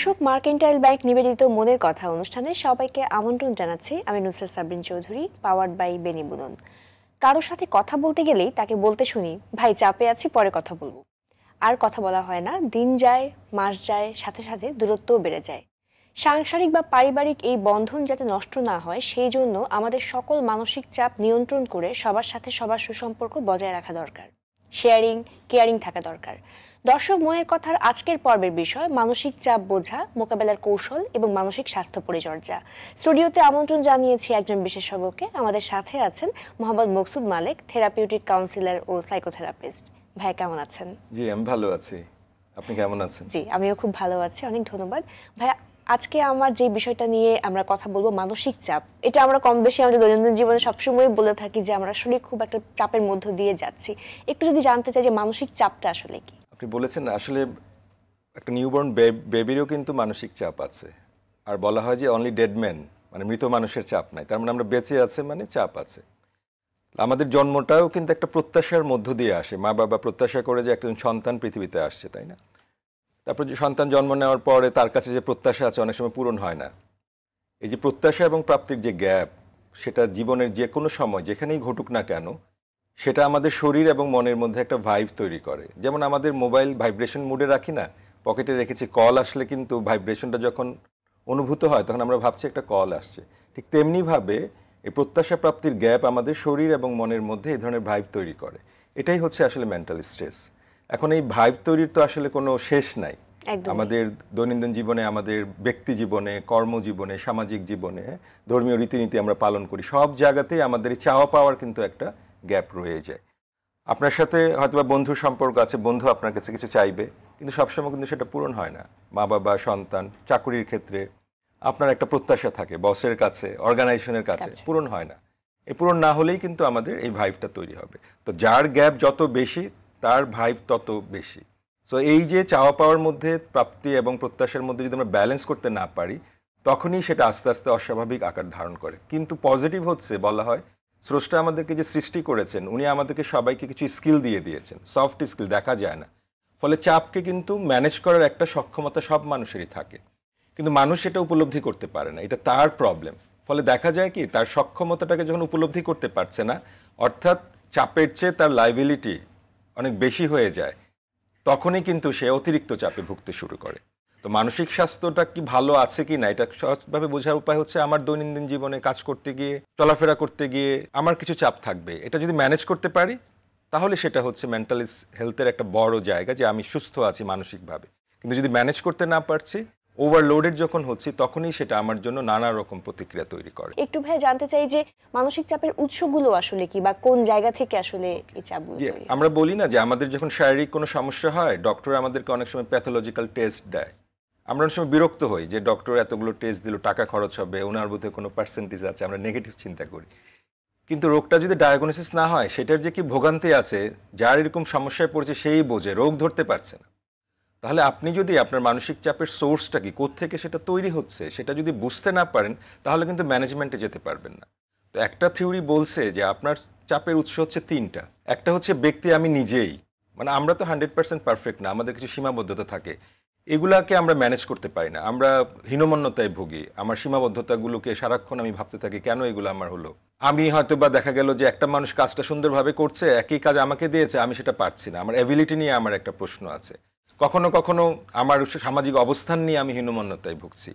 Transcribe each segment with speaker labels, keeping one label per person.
Speaker 1: Ashok mercantile bank নিবেদিত মনের কথা অনুষ্ঠানে সবাইকে আমন্ত্রণ জানাচ্ছি আমি নুসরাত সাবরিন চৌধুরী পাওয়ার্ড বাই বেনি বুদন কারোর সাথে কথা বলতে গেলেই তাকে বলতে শুনি ভাই চাপে আছি পরে কথা বলবো আর কথা বলা হয় না দিন যায় মাস যায় সাথে সাথে দূরত্বও বেড়ে যায় সাংসারিক বা পারিবারিক এই বন্ধন যাতে নষ্ট না হয় সেই জন্য আমাদের সকল মানসিক চাপ নিয়ন্ত্রণ করে সবার সাথে সবার সুসম্পর্ক বজায় রাখা দরকার শেয়ারিং কেয়ারিং থাকা দরকার দর্শক ময়ের কথার আজকের পর্বের বিষয় মানসিক চাপ বোঝা মোকাবেলার কৌশল এবং মানসিক স্বাস্থ্য পরিচর্যা স্টুডিওতে আমন্ত্রণ জানিয়েছি একজন বিশেষজ্ঞকে আমাদের সাথে আছেন মোহাম্মদ মকসুদ মালিক থেরাপিউটিক কাউন্সিলর ও সাইকোথেরাপিস্ট ভাই কেমন আছেন
Speaker 2: জি আমি ভালো আছি আপনি কেমন আছেন
Speaker 1: জি আমিও খুব ভালো আছি অনেক ধন্যবাদ ভাই আজকে আমার যে বিষয়টা নিয়ে আমরা কথা বলবো মানসিক চাপ এটা আমরা কম বেশি আমাদের দৈনন্দিন জীবনে সবসময় বলে থাকি যে আমরা আসলে খুব একটা চাপের মধ্য দিয়ে যাচ্ছি একটু যদি জানতে চাই যে মানসিক চাপটা আসলে কি
Speaker 2: আপনি বলেছেন আসলে একটা নিউবর্ন বেবিরও কিন্তু মানসিক চাপ আছে আর বলা হয় যে অনলি ডেড ম্যান মানে মৃত মানুষের চাপ নাই তার মানে আমরা বেঁচে আছে মানে চাপ আছে আমাদের জন্মটাও কিন্তু একটা প্রত্যাশার মধ্য দিয়ে আসে মা বাবা প্রত্যাশা করে যে একজন সন্তান পৃথিবীতে আসছে তাই না তারপর যে সন্তান জন্ম নেওয়ার পরে তার কাছে যে প্রত্যাশা আছে অনেক সময় পূরণ হয় না এই যে প্রত্যাশা এবং প্রাপ্তির যে গ্যাপ সেটা জীবনের যে কোনো সময় যেখানেই ঘটুক না কেন সেটা আমাদের শরীর এবং মনের মধ্যে একটা ভাইব তৈরি করে যেমন আমাদের মোবাইল ভাইব্রেশন মুডে রাখি না পকেটে রেখেছি কল আসলে কিন্তু ভাইব্রেশনটা যখন অনুভূত হয় তখন আমরা ভাবছি একটা কল আসছে ঠিক তেমনিভাবে এই প্রত্যাশা প্রাপ্তির গ্যাপ আমাদের শরীর এবং মনের মধ্যে এই ধরনের ভাইব তৈরি করে এটাই হচ্ছে আসলে মেন্টাল স্ট্রেস এখন এই ভাইব তৈরির তো আসলে কোনো শেষ নাই আমাদের দৈনন্দিন জীবনে আমাদের ব্যক্তি জীবনে কর্মজীবনে সামাজিক জীবনে হ্যাঁ, ধর্মীয় রীতিনীতি আমরা পালন করি সব জায়গাতেই আমাদের চাওয়া পাওয়ার কিন্তু একটা গ্যাপ রয়ে যায় আপনার সাথে হয়তো বা বন্ধুর সম্পর্ক আছে বন্ধু আপনার কাছে কিছু চাইবে কিন্তু সবসময় কিন্তু সেটা পূরণ হয় না মা বাবা সন্তান চাকুরির ক্ষেত্রে আপনার একটা প্রত্যাশা থাকে বসের কাছে অর্গানাইজেশনের কাছে পূরণ হয় না এ পূরণ না হলেই কিন্তু আমাদের এই ভাইভটা তৈরি হবে তো যার গ্যাপ যত বেশি তার ভাইভ তত বেশি তো এই যে চাওয়া পাওয়ার মধ্যে প্রাপ্তি এবং প্রত্যাশার মধ্যে যদি আমরা ব্যালেন্স করতে না পারি তখনই সেটা আস্তে আস্তে অস্বাভাবিক আকার ধারণ করে কিন্তু পজিটিভ হচ্ছে বলা হয় স্রষ্টা আমাদেরকে যে সৃষ্টি করেছেন উনি আমাদেরকে সবাইকে কিছু স্কিল দিয়ে দিয়েছেন সফট স্কিল দেখা যায় না ফলে চাপকে কিন্তু ম্যানেজ করার একটা সক্ষমতা সব মানুষেরই থাকে কিন্তু মানুষ এটা উপলব্ধি করতে পারে না এটা তার প্রবলেম ফলে দেখা যায় কি তার সক্ষমতাটাকে যখন উপলব্ধি করতে পারছে না অর্থাৎ চাপের চেয়ে তার লাইবিলিটি অনেক বেশি হয়ে যায় তখনই কিন্তু সে অতিরিক্ত চাপে ভুগতে শুরু করে তো মানসিক স্বাস্থ্যটা কি ভালো আছে কি না এটা সহজভাবে বোঝার উপায় হচ্ছে আমার দৈনন্দিন জীবনে কাজ করতে গিয়ে চলাফেরা করতে গিয়ে আমার কিছু চাপ থাকবে এটা যদি ম্যানেজ করতে পারি তাহলে সেটা হচ্ছে মেন্টাল হেলথের একটা বড় জায়গা যে আমি সুস্থ আছি মানসিকভাবে কিন্তু যদি ম্যানেজ করতে না পারছি ওভারলোডেড যখন হচ্ছে তখনই সেটা আমার জন্য নানা রকম প্রতিক্রিয়া তৈরি করে
Speaker 1: একটু ভাই জানতে চাই যে মানসিক চাপের উৎসগুলো আসলে কি বা কোন জায়গা থেকে আসলে এই চাপগুলো
Speaker 2: আমরা বলি না যে আমাদের যখন শারীরিক কোনো সমস্যা হয় ডক্টর আমাদেরকে অনেক সময় প্যাথোলজিক্যাল টেস্ট দেয় আমরা অনেক সময় বিরক্ত হই যে ডক্টর এতগুলো টেস্ট দিল টাকা খরচ হবে ওনার বোধহয় কোনো পার্সেন্টেজ আছে আমরা নেগেটিভ চিন্তা করি কিন্তু রোগটা যদি ডায়াগনোসিস না হয় সেটার যে কি ভোগান্তি আছে যার এরকম সমস্যায় পড়ছে সেই বোঝে রোগ ধরতে পারছে না তাহলে আপনি যদি আপনার মানসিক চাপের সোর্সটা কি থেকে সেটা তৈরি হচ্ছে সেটা যদি বুঝতে না পারেন তাহলে কিন্তু ম্যানেজমেন্টে যেতে পারবেন না তো একটা থিওরি বলছে যে আপনার চাপের উৎস হচ্ছে তিনটা একটা হচ্ছে ব্যক্তি আমি নিজেই মানে আমরা তো হান্ড্রেড পার্সেন্ট পারফেক্ট না আমাদের কিছু সীমাবদ্ধতা থাকে এগুলাকে আমরা ম্যানেজ করতে পারি না আমরা হীনমন্যতায় ভুগি আমার সীমাবদ্ধতাগুলোকে সারাক্ষণ আমি ভাবতে থাকি কেন এগুলো আমার হলো আমি হয়তো বা দেখা গেল যে একটা মানুষ কাজটা সুন্দরভাবে করছে একই কাজ আমাকে দিয়েছে আমি সেটা পারছি না আমার অ্যাবিলিটি নিয়ে আমার একটা প্রশ্ন আছে কখনো কখনো আমার সামাজিক অবস্থান নিয়ে আমি হীনমন্যতায় ভুগছি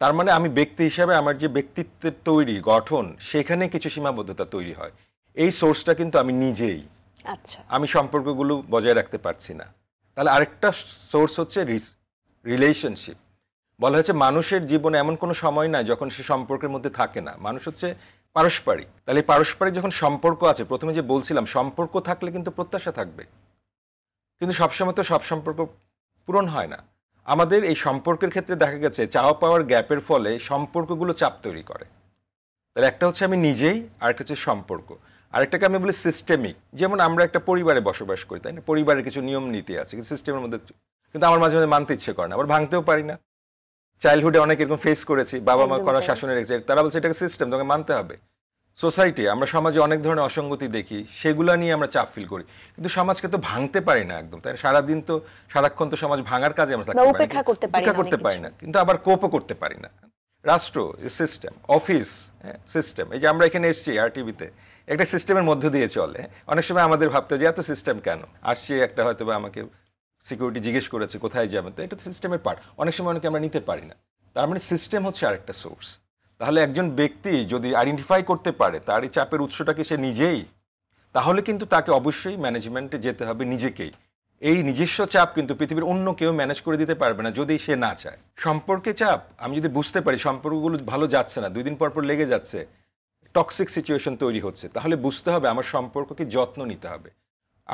Speaker 2: তার মানে আমি ব্যক্তি হিসাবে আমার যে ব্যক্তিত্বের তৈরি গঠন সেখানে কিছু সীমাবদ্ধতা তৈরি হয় এই সোর্সটা কিন্তু আমি নিজেই আচ্ছা আমি সম্পর্কগুলো বজায় রাখতে পারছি না তাহলে আরেকটা সোর্স হচ্ছে রিস্ক রিলেশনশিপ বলা হয়েছে মানুষের জীবনে এমন কোনো সময় নাই যখন সে সম্পর্কের মধ্যে থাকে না মানুষ হচ্ছে পারস্পরিক তাহলে পারস্পরিক যখন সম্পর্ক আছে প্রথমে যে বলছিলাম সম্পর্ক থাকলে কিন্তু প্রত্যাশা থাকবে কিন্তু সবসময় তো সব সম্পর্ক পূরণ হয় না আমাদের এই সম্পর্কের ক্ষেত্রে দেখা গেছে চাওয়া পাওয়ার গ্যাপের ফলে সম্পর্কগুলো চাপ তৈরি করে তাহলে একটা হচ্ছে আমি নিজেই আরেকটা হচ্ছে সম্পর্ক আরেকটাকে আমি বলি সিস্টেমিক যেমন আমরা একটা পরিবারে বসবাস করি তাই না পরিবারের কিছু নিয়ম নীতি আছে সিস্টেমের মধ্যে কিন্তু আমার মাঝে মাঝে মানতে ইচ্ছে করে না আবার ভাঙতেও পারি না চাইল্ডহুডে অনেক এরকম ফেস করেছি বাবা মা করা শাসনের এক্সাইট তারা বলছে এটাকে সিস্টেম তোমাকে মানতে হবে সোসাইটি আমরা সমাজে অনেক ধরনের অসঙ্গতি দেখি সেগুলো নিয়ে আমরা চাপ ফিল করি কিন্তু সমাজকে তো ভাঙতে পারি না একদম তাই সারাদিন তো সারাক্ষণ তো সমাজ ভাঙার কাজে আমরা থাকতে উপেক্ষা করতে পারি না কিন্তু আবার কোপও করতে পারি না রাষ্ট্র সিস্টেম অফিস সিস্টেম এই যে আমরা এখানে এসেছি আর টিভিতে একটা সিস্টেমের মধ্য দিয়ে চলে অনেক সময় আমাদের ভাবতে যে এত সিস্টেম কেন আসছে একটা হয়তো আমাকে সিকিউরিটি জিজ্ঞেস করেছে কোথায় যাবেন তো এটা সিস্টেমের পার্ট অনেক সময় অনেকে আমরা নিতে পারি না তার মানে সিস্টেম হচ্ছে আরেকটা সোর্স তাহলে একজন ব্যক্তি যদি আইডেন্টিফাই করতে পারে তার এই চাপের উৎসটাকে সে নিজেই তাহলে কিন্তু তাকে অবশ্যই ম্যানেজমেন্টে যেতে হবে নিজেকেই এই নিজস্ব চাপ কিন্তু পৃথিবীর অন্য কেউ ম্যানেজ করে দিতে পারবে না যদি সে না চায় সম্পর্কে চাপ আমি যদি বুঝতে পারি সম্পর্কগুলো ভালো যাচ্ছে না দুই দিন পর পর লেগে যাচ্ছে টক্সিক সিচুয়েশন তৈরি হচ্ছে তাহলে বুঝতে হবে আমার সম্পর্ককে যত্ন নিতে হবে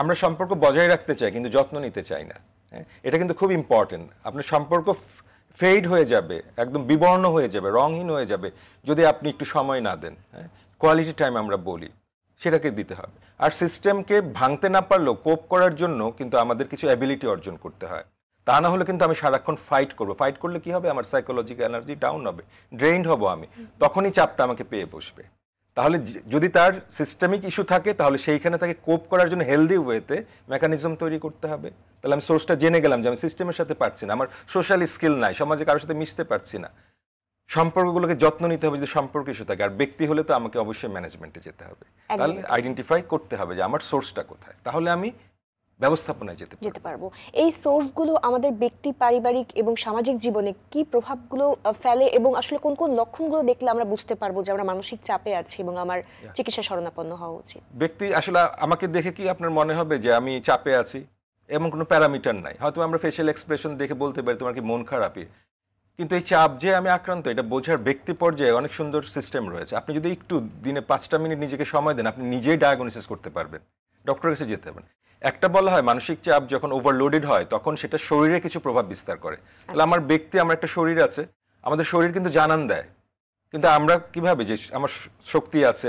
Speaker 2: আমরা সম্পর্ক বজায় রাখতে চাই কিন্তু যত্ন নিতে চাই না হ্যাঁ? এটা কিন্তু খুব ইম্পর্টেন্ট আপনার সম্পর্ক ফেড হয়ে যাবে একদম বিবর্ণ হয়ে যাবে রঙহীন হয়ে যাবে যদি আপনি একটু সময় না দেন হ্যাঁ কোয়ালিটি টাইম আমরা বলি সেটাকে দিতে হবে আর সিস্টেমকে ভাঙতে না পারলেও কোপ করার জন্য কিন্তু আমাদের কিছু অ্যাবিলিটি অর্জন করতে হয় তা না হলে কিন্তু আমি সারাক্ষণ ফাইট করবো ফাইট করলে কি হবে আমার সাইকোলজিক্যাল এনার্জি ডাউন হবে ড্রেইন হব আমি তখনই চাপটা আমাকে পেয়ে বসবে তাহলে যদি তার সিস্টেমিক ইস্যু থাকে তাহলে সেইখানে তাকে কোপ করার জন্য হেলদি ওয়েতে মেকানিজম তৈরি করতে হবে তাহলে আমি সোর্সটা জেনে গেলাম যে আমি সিস্টেমের সাথে পারছি না আমার সোশ্যাল স্কিল নাই সমাজে কারোর সাথে মিশতে পারছি না সম্পর্কগুলোকে যত্ন নিতে হবে যদি সম্পর্ক ইস্যু থাকে আর ব্যক্তি হলে তো আমাকে অবশ্যই ম্যানেজমেন্টে যেতে হবে তাহলে আইডেন্টিফাই করতে হবে যে আমার সোর্সটা কোথায় তাহলে আমি ব্যবস্থাপনায় যেতে
Speaker 1: যেতে পারবো এই সোর্সগুলো আমাদের ব্যক্তি পারিবারিক এবং সামাজিক জীবনে কি প্রভাবগুলো ফেলে এবং আসলে কোন কোন লক্ষণগুলো দেখলে আমরা বুঝতে পারবো যে আমরা মানসিক চাপে আছি এবং আমার চিকিৎসা শরণাপন্ন হওয়া উচিত
Speaker 2: ব্যক্তি আসলে আমাকে দেখে কি আপনার মনে হবে যে আমি চাপে আছি এমন কোনো প্যারামিটার নাই হয়তো আমরা ফেশিয়াল এক্সপ্রেশন দেখে বলতে পারি তোমার কি মন খারাপই কিন্তু এই চাপ যে আমি আক্রান্ত এটা বোঝার ব্যক্তি পর্যায়ে অনেক সুন্দর সিস্টেম রয়েছে আপনি যদি একটু দিনে পাঁচটা মিনিট নিজেকে সময় দেন আপনি নিজেই ডায়াগনোসিস করতে পারবেন ডক্টরের কাছে যেতে হবে একটা বলা হয় মানসিক চাপ যখন ওভারলোডেড হয় তখন সেটা শরীরে কিছু প্রভাব বিস্তার করে তাহলে আচ্ছা। আমার ব্যক্তি আমার একটা শরীর আছে আমাদের শরীর কিন্তু জানান দেয় কিন্তু আমরা কিভাবে যে আমার শক্তি আছে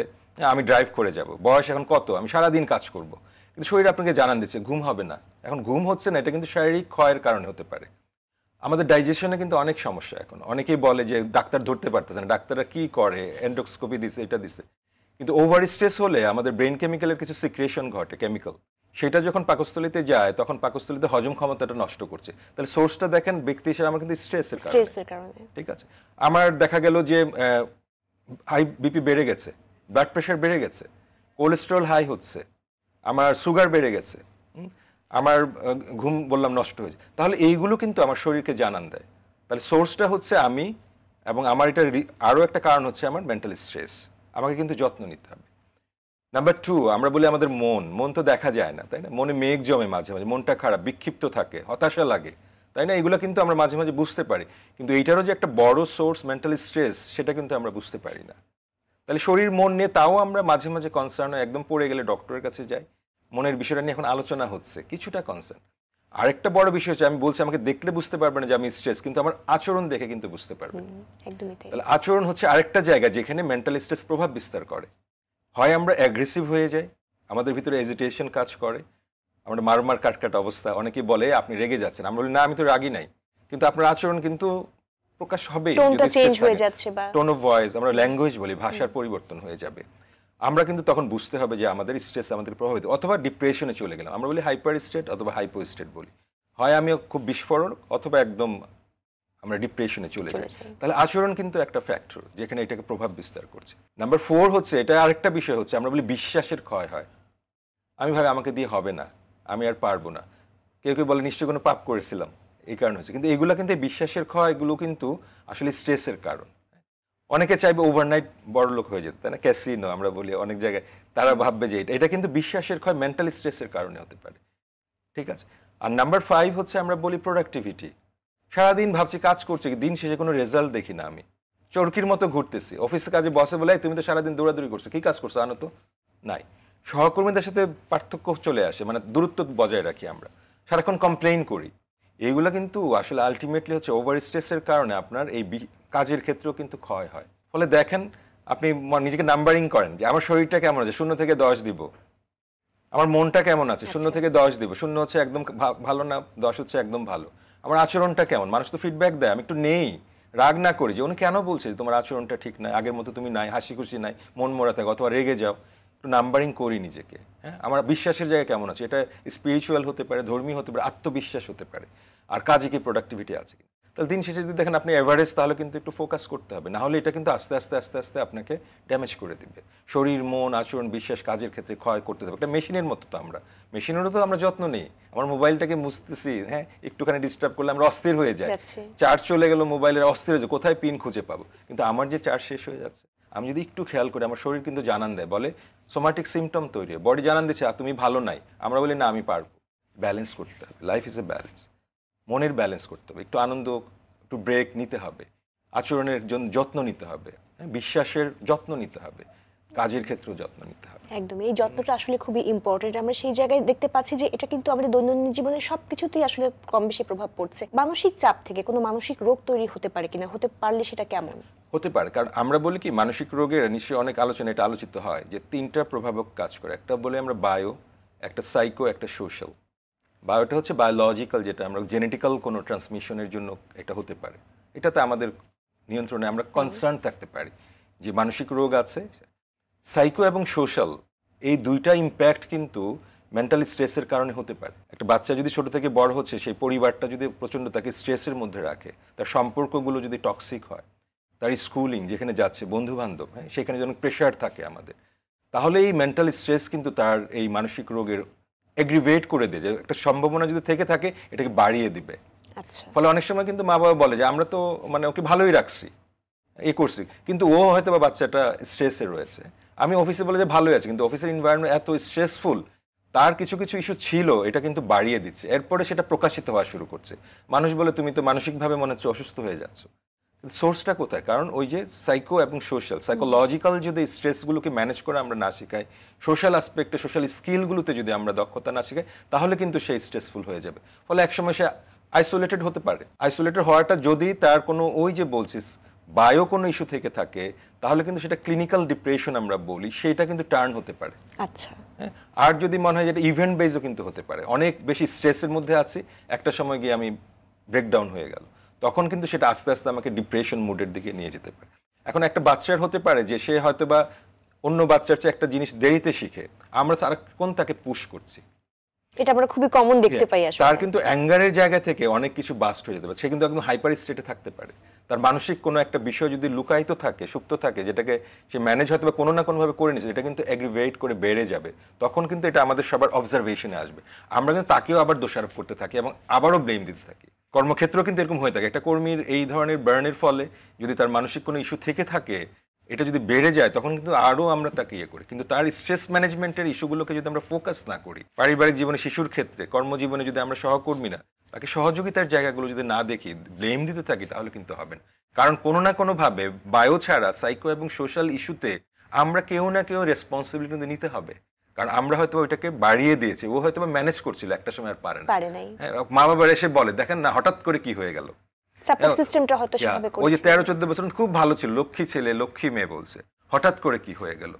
Speaker 2: আমি ড্রাইভ করে যাব বয়স এখন কত আমি সারাদিন কাজ করব কিন্তু শরীর আপনাকে জানান দিচ্ছে ঘুম হবে না এখন ঘুম হচ্ছে না এটা কিন্তু শারীরিক ক্ষয়ের কারণে হতে পারে আমাদের ডাইজেশনে কিন্তু অনেক সমস্যা এখন অনেকেই বলে যে ডাক্তার ধরতে পারতেছে না ডাক্তাররা কি করে এন্ডোস্কোপি দিছে এটা দিছে কিন্তু ওভার স্ট্রেস হলে আমাদের ব্রেন কেমিক্যালের কিছু সিক্রিয়েশন ঘটে কেমিক্যাল সেটা যখন পাকস্থলিতে যায় তখন পাকস্থলিতে হজম ক্ষমতাটা নষ্ট করছে তাহলে সোর্সটা দেখেন ব্যক্তি হিসেবে আমার কিন্তু স্ট্রেসের কারণে ঠিক আছে আমার দেখা গেল যে হাই বিপি বেড়ে গেছে ব্লাড প্রেশার বেড়ে গেছে কোলেস্ট্রল হাই হচ্ছে আমার সুগার বেড়ে গেছে আমার ঘুম বললাম নষ্ট হয়েছে তাহলে এইগুলো কিন্তু আমার শরীরকে জানান দেয় তাহলে সোর্সটা হচ্ছে আমি এবং আমার এটা আরও একটা কারণ হচ্ছে আমার মেন্টাল স্ট্রেস আমাকে কিন্তু যত্ন নিতে হবে নাম্বার টু আমরা বলি আমাদের মন মন তো দেখা যায় না তাই না মনে মেঘ জমে মাঝে মাঝে মনটা খারাপ বিক্ষিপ্ত থাকে হতাশা লাগে তাই না এগুলো কিন্তু আমরা মাঝে মাঝে বুঝতে পারি কিন্তু এইটারও যে একটা বড় সোর্স মেন্টাল স্ট্রেস সেটা কিন্তু আমরা বুঝতে পারি না তাহলে শরীর মন নিয়ে তাও আমরা মাঝে মাঝে কনসার্ন একদম পড়ে গেলে ডক্টরের কাছে যাই মনের বিষয়টা নিয়ে এখন আলোচনা হচ্ছে কিছুটা কনসার্ন আরেকটা বড় বিষয় হচ্ছে আমি বলছি আমাকে দেখলে বুঝতে পারবে না যে আমি স্ট্রেস কিন্তু আমার আচরণ দেখে কিন্তু বুঝতে পারবে তাহলে আচরণ হচ্ছে আরেকটা জায়গা যেখানে মেন্টাল স্ট্রেস প্রভাব বিস্তার করে হয় আমরা অ্যাগ্রেসিভ হয়ে যাই আমাদের ভিতরে এজিটেশন কাজ করে আমরা মারমার কাটকাট অবস্থা অনেকে বলে আপনি রেগে যাচ্ছেন আমরা বলি না আমি তো রাগি নাই কিন্তু আপনার আচরণ কিন্তু প্রকাশ হবে টোন অফ ভয়েস আমরা ল্যাঙ্গুয়েজ বলি ভাষার পরিবর্তন হয়ে যাবে আমরা কিন্তু তখন বুঝতে হবে যে আমাদের স্ট্রেস আমাদের প্রভাবিত অথবা ডিপ্রেশনে চলে গেলাম আমরা বলি হাইপার স্টেট অথবা হাইপো স্টেট বলি হয় আমি খুব বিস্ফোরণ অথবা একদম আমরা ডিপ্রেশনে চলে যাই তাহলে আচরণ কিন্তু একটা ফ্যাক্টর যেখানে এটাকে প্রভাব বিস্তার করছে নাম্বার ফোর হচ্ছে এটা আরেকটা বিষয় হচ্ছে আমরা বলি বিশ্বাসের ক্ষয় হয় আমি ভাবি আমাকে দিয়ে হবে না আমি আর পারবো না কেউ কেউ বলে নিশ্চয়ই কোনো পাপ করেছিলাম এই কারণ হচ্ছে কিন্তু এগুলো কিন্তু বিশ্বাসের ক্ষয় এগুলো কিন্তু আসলে স্ট্রেসের কারণ অনেকে চাইবে ওভারনাইট বড় লোক হয়ে যেতে তাই না ক্যাসিনো আমরা বলি অনেক জায়গায় তারা ভাববে যে এটা এটা কিন্তু বিশ্বাসের ক্ষয় মেন্টাল স্ট্রেসের কারণে হতে পারে ঠিক আছে আর নাম্বার ফাইভ হচ্ছে আমরা বলি প্রোডাক্টিভিটি সারাদিন ভাবছি কাজ করছি দিন শেষে কোনো রেজাল্ট দেখি না আমি চরকির মতো ঘুরতেছি অফিসে কাজে বসে বলে তুমি তো সারাদিন দৌড়াদৌড়ি করছো কী কাজ করছো আনো তো নাই সহকর্মীদের সাথে পার্থক্য চলে আসে মানে দূরত্ব বজায় রাখি আমরা সারাক্ষণ কমপ্লেন করি এইগুলো কিন্তু আসলে আলটিমেটলি হচ্ছে ওভার স্ট্রেসের কারণে আপনার এই কাজের ক্ষেত্রেও কিন্তু ক্ষয় হয় ফলে দেখেন আপনি নিজেকে নাম্বারিং করেন যে আমার শরীরটা কেমন আছে শূন্য থেকে দশ দিব আমার মনটা কেমন আছে শূন্য আচ্ছা। থেকে দশ দিব শূন্য হচ্ছে একদম ভালো না দশ হচ্ছে একদম ভালো আমার আচরণটা কেমন মানুষ তো ফিডব্যাক দেয় আমি একটু নেই রাগ না করি যে উনি কেন বলছে তোমার আচরণটা ঠিক নাই আগের মতো তুমি নাই হাসি খুশি নাই মন মরা থাকো অথবা রেগে যাও একটু নাম্বারিং করি নিজেকে হ্যাঁ আমার বিশ্বাসের জায়গা কেমন আছে এটা স্পিরিচুয়াল হতে পারে ধর্মী হতে পারে আত্মবিশ্বাস হতে পারে আর কাজে কি প্রোডাক্টিভিটি আছে তাহলে দিন শেষে যদি দেখেন আপনি অ্যাভারেজ তাহলে কিন্তু একটু ফোকাস করতে হবে নাহলে এটা কিন্তু আস্তে আস্তে আস্তে আস্তে আপনাকে ড্যামেজ করে দিবে শরীর মন আচরণ বিশ্বাস কাজের ক্ষেত্রে ক্ষয় করতে হবে একটা মেশিনের মতো তো আমরা মেশিনেরও তো আমরা যত্ন নেই আমার মোবাইলটাকে মুছতেছি হ্যাঁ একটুখানি ডিস্টার্ব করলে আমরা অস্থির হয়ে যাই চার্জ চলে গেল মোবাইলের অস্থির হয়ে যায় কোথায় পিন খুঁজে পাবো কিন্তু আমার যে চার্জ শেষ হয়ে যাচ্ছে আমি যদি একটু খেয়াল করি আমার শরীর কিন্তু জানান দেয় বলে সোমাটিক সিমটম তৈরি হয় বডি জানান দিচ্ছে তুমি ভালো নাই আমরা বলি না আমি পারবো ব্যালেন্স করতে হবে লাইফ ইজ এ ব্যালেন্স মনের ব্যালেন্স করতে হবে একটু আনন্দ একটু ব্রেক নিতে হবে আচরণের জন্য যত্ন নিতে হবে হ্যাঁ, বিশ্বাসের যত্ন নিতে হবে কাজের ক্ষেত্রেও যত্ন নিতে
Speaker 1: হবে একদমই এই যত্নটা আসলে খুবই ইম্পর্টেন্ট আমরা সেই জায়গায় দেখতে পাচ্ছি যে এটা কিন্তু আমাদের দৈনন্দিন জীবনে সব কিছুতেই আসলে কম বেশি প্রভাব পড়ছে মানসিক চাপ থেকে কোনো মানসিক রোগ তৈরি হতে পারে কিনা হতে পারলে সেটা কেমন
Speaker 2: হতে পারে কারণ আমরা বলি কি মানসিক রোগের নিশ্চয়ই অনেক আলোচনা এটা আলোচিত হয় যে তিনটা প্রভাবক কাজ করে একটা বলে আমরা বায়ো একটা সাইকো একটা সোশ্যাল বায়োটা হচ্ছে বায়োলজিক্যাল যেটা আমরা জেনেটিক্যাল কোনো ট্রান্সমিশনের জন্য এটা হতে পারে এটাতে আমাদের নিয়ন্ত্রণে আমরা কনসার্ন থাকতে পারি যে মানসিক রোগ আছে সাইকো এবং সোশ্যাল এই দুইটা ইম্প্যাক্ট কিন্তু মেন্টাল স্ট্রেসের কারণে হতে পারে একটা বাচ্চা যদি ছোট থেকে বড় হচ্ছে সেই পরিবারটা যদি প্রচণ্ড তাকে স্ট্রেসের মধ্যে রাখে তার সম্পর্কগুলো যদি টক্সিক হয় তার স্কুলিং যেখানে যাচ্ছে বন্ধু বান্ধব হ্যাঁ সেখানে যেন প্রেশার থাকে আমাদের তাহলে এই মেন্টাল স্ট্রেস কিন্তু তার এই মানসিক রোগের এগ্রিভেট করে দেয় যে একটা সম্ভাবনা যদি থেকে থাকে এটাকে বাড়িয়ে দিবে আচ্ছা। ফলে অনেক সময় কিন্তু মা বাবা বলে যে আমরা তো মানে ওকে ভালোই রাখছি এ করছি কিন্তু ও হয়তো বা বাচ্চাটা স্ট্রেসে রয়েছে আমি অফিসে বলে যে ভালোই আছে কিন্তু অফিসের এনভায়রনমেন্ট এত স্ট্রেসফুল তার কিছু কিছু ইস্যু ছিল এটা কিন্তু বাড়িয়ে দিচ্ছে এরপরে সেটা প্রকাশিত হওয়া শুরু করছে মানুষ বলে তুমি তো মানসিকভাবে মনে হচ্ছে অসুস্থ হয়ে যাচ্ছ সোর্সটা কোথায় কারণ ওই যে সাইকো এবং সোশ্যাল সাইকোলজিক্যাল যদি স্ট্রেসগুলোকে ম্যানেজ করে আমরা না শেখাই সোশ্যাল অ্যাসপেক্টে সোশ্যাল স্কিলগুলোতে যদি আমরা দক্ষতা না শেখাই তাহলে কিন্তু সেই স্ট্রেসফুল হয়ে যাবে ফলে একসময় সে আইসোলেটেড হতে পারে আইসোলেটেড হওয়াটা যদি তার কোনো ওই যে বলছিস বায়ো কোনো ইস্যু থেকে থাকে তাহলে কিন্তু সেটা ক্লিনিক্যাল ডিপ্রেশন আমরা বলি সেটা কিন্তু টার্ন হতে পারে আচ্ছা হ্যাঁ? আর যদি মনে হয় যেটা ইভেন্ট বেজও কিন্তু হতে পারে অনেক বেশি স্ট্রেসের মধ্যে আছি একটা সময় গিয়ে আমি ব্রেকডাউন হয়ে গেল তখন কিন্তু সেটা আস্তে আস্তে আমাকে ডিপ্রেশন মুডের দিকে নিয়ে যেতে পারে এখন একটা বাচ্চার হতে পারে যে সে হয়তো বা অন্য বাচ্চার চেয়ে একটা জিনিস দেরিতে শিখে আমরা তার কোন তাকে পুশ করছি
Speaker 1: এটা আমরা খুবই কমন দেখতে হ্যাঁ, পাই আসলে তার কিন্তু
Speaker 2: অ্যাঙ্গারের জায়গা থেকে অনেক কিছু বাস্ট হয়ে যেতে পারে সে কিন্তু একদম হাইপার স্টেটে থাকতে পারে তার মানসিক কোনো একটা বিষয় যদি লুকায়িত থাকে সুপ্ত থাকে যেটাকে সে ম্যানেজ হয়তো বা কোনো না কোনোভাবে করে নিয়েছে এটা কিন্তু অ্যাগ্রিভেট করে বেড়ে যাবে তখন কিন্তু এটা আমাদের সবার অবজারভেশনে আসবে আমরা কিন্তু তাকেও আবার দোষারোপ করতে থাকি এবং আবারও ব্লেম দিতে থাকি কর্মক্ষেত্র কিন্তু এরকম হয়ে থাকে একটা কর্মীর এই ধরনের বার্নের ফলে যদি তার মানসিক কোনো ইস্যু থেকে থাকে এটা যদি বেড়ে যায় তখন কিন্তু আরও আমরা তাকে ইয়ে করি কিন্তু তার স্ট্রেস ম্যানেজমেন্টের ইস্যুগুলোকে যদি আমরা ফোকাস না করি পারিবারিক জীবনে শিশুর ক্ষেত্রে কর্মজীবনে যদি আমরা সহকর্মীরা তাকে সহযোগিতার জায়গাগুলো যদি না দেখি ব্লেম দিতে থাকি তাহলে কিন্তু হবে না কারণ কোনো না কোনোভাবে বায়ো ছাড়া সাইকো এবং সোশ্যাল ইস্যুতে আমরা কেউ না কেউ রেসপন্সিবিলিটি নিতে হবে কারণ আমরা হয়তো ওইটাকে বাড়িয়ে দিয়েছি ও হয়তো ম্যানেজ করছিল একটা সময় আর পারে না হ্যাঁ, মা বাবার এসে বলে দেখেন না হঠাৎ করে কি হয়ে গেল
Speaker 1: সাপোর্ট হ্যাঁ, সিস্টেমটা ওই যে 13
Speaker 2: 14 বছর খুব ভালো ছিল লক্ষ্মী ছেলে লক্ষ্মী মেয়ে বলছে হঠাৎ করে কি হয়ে গেল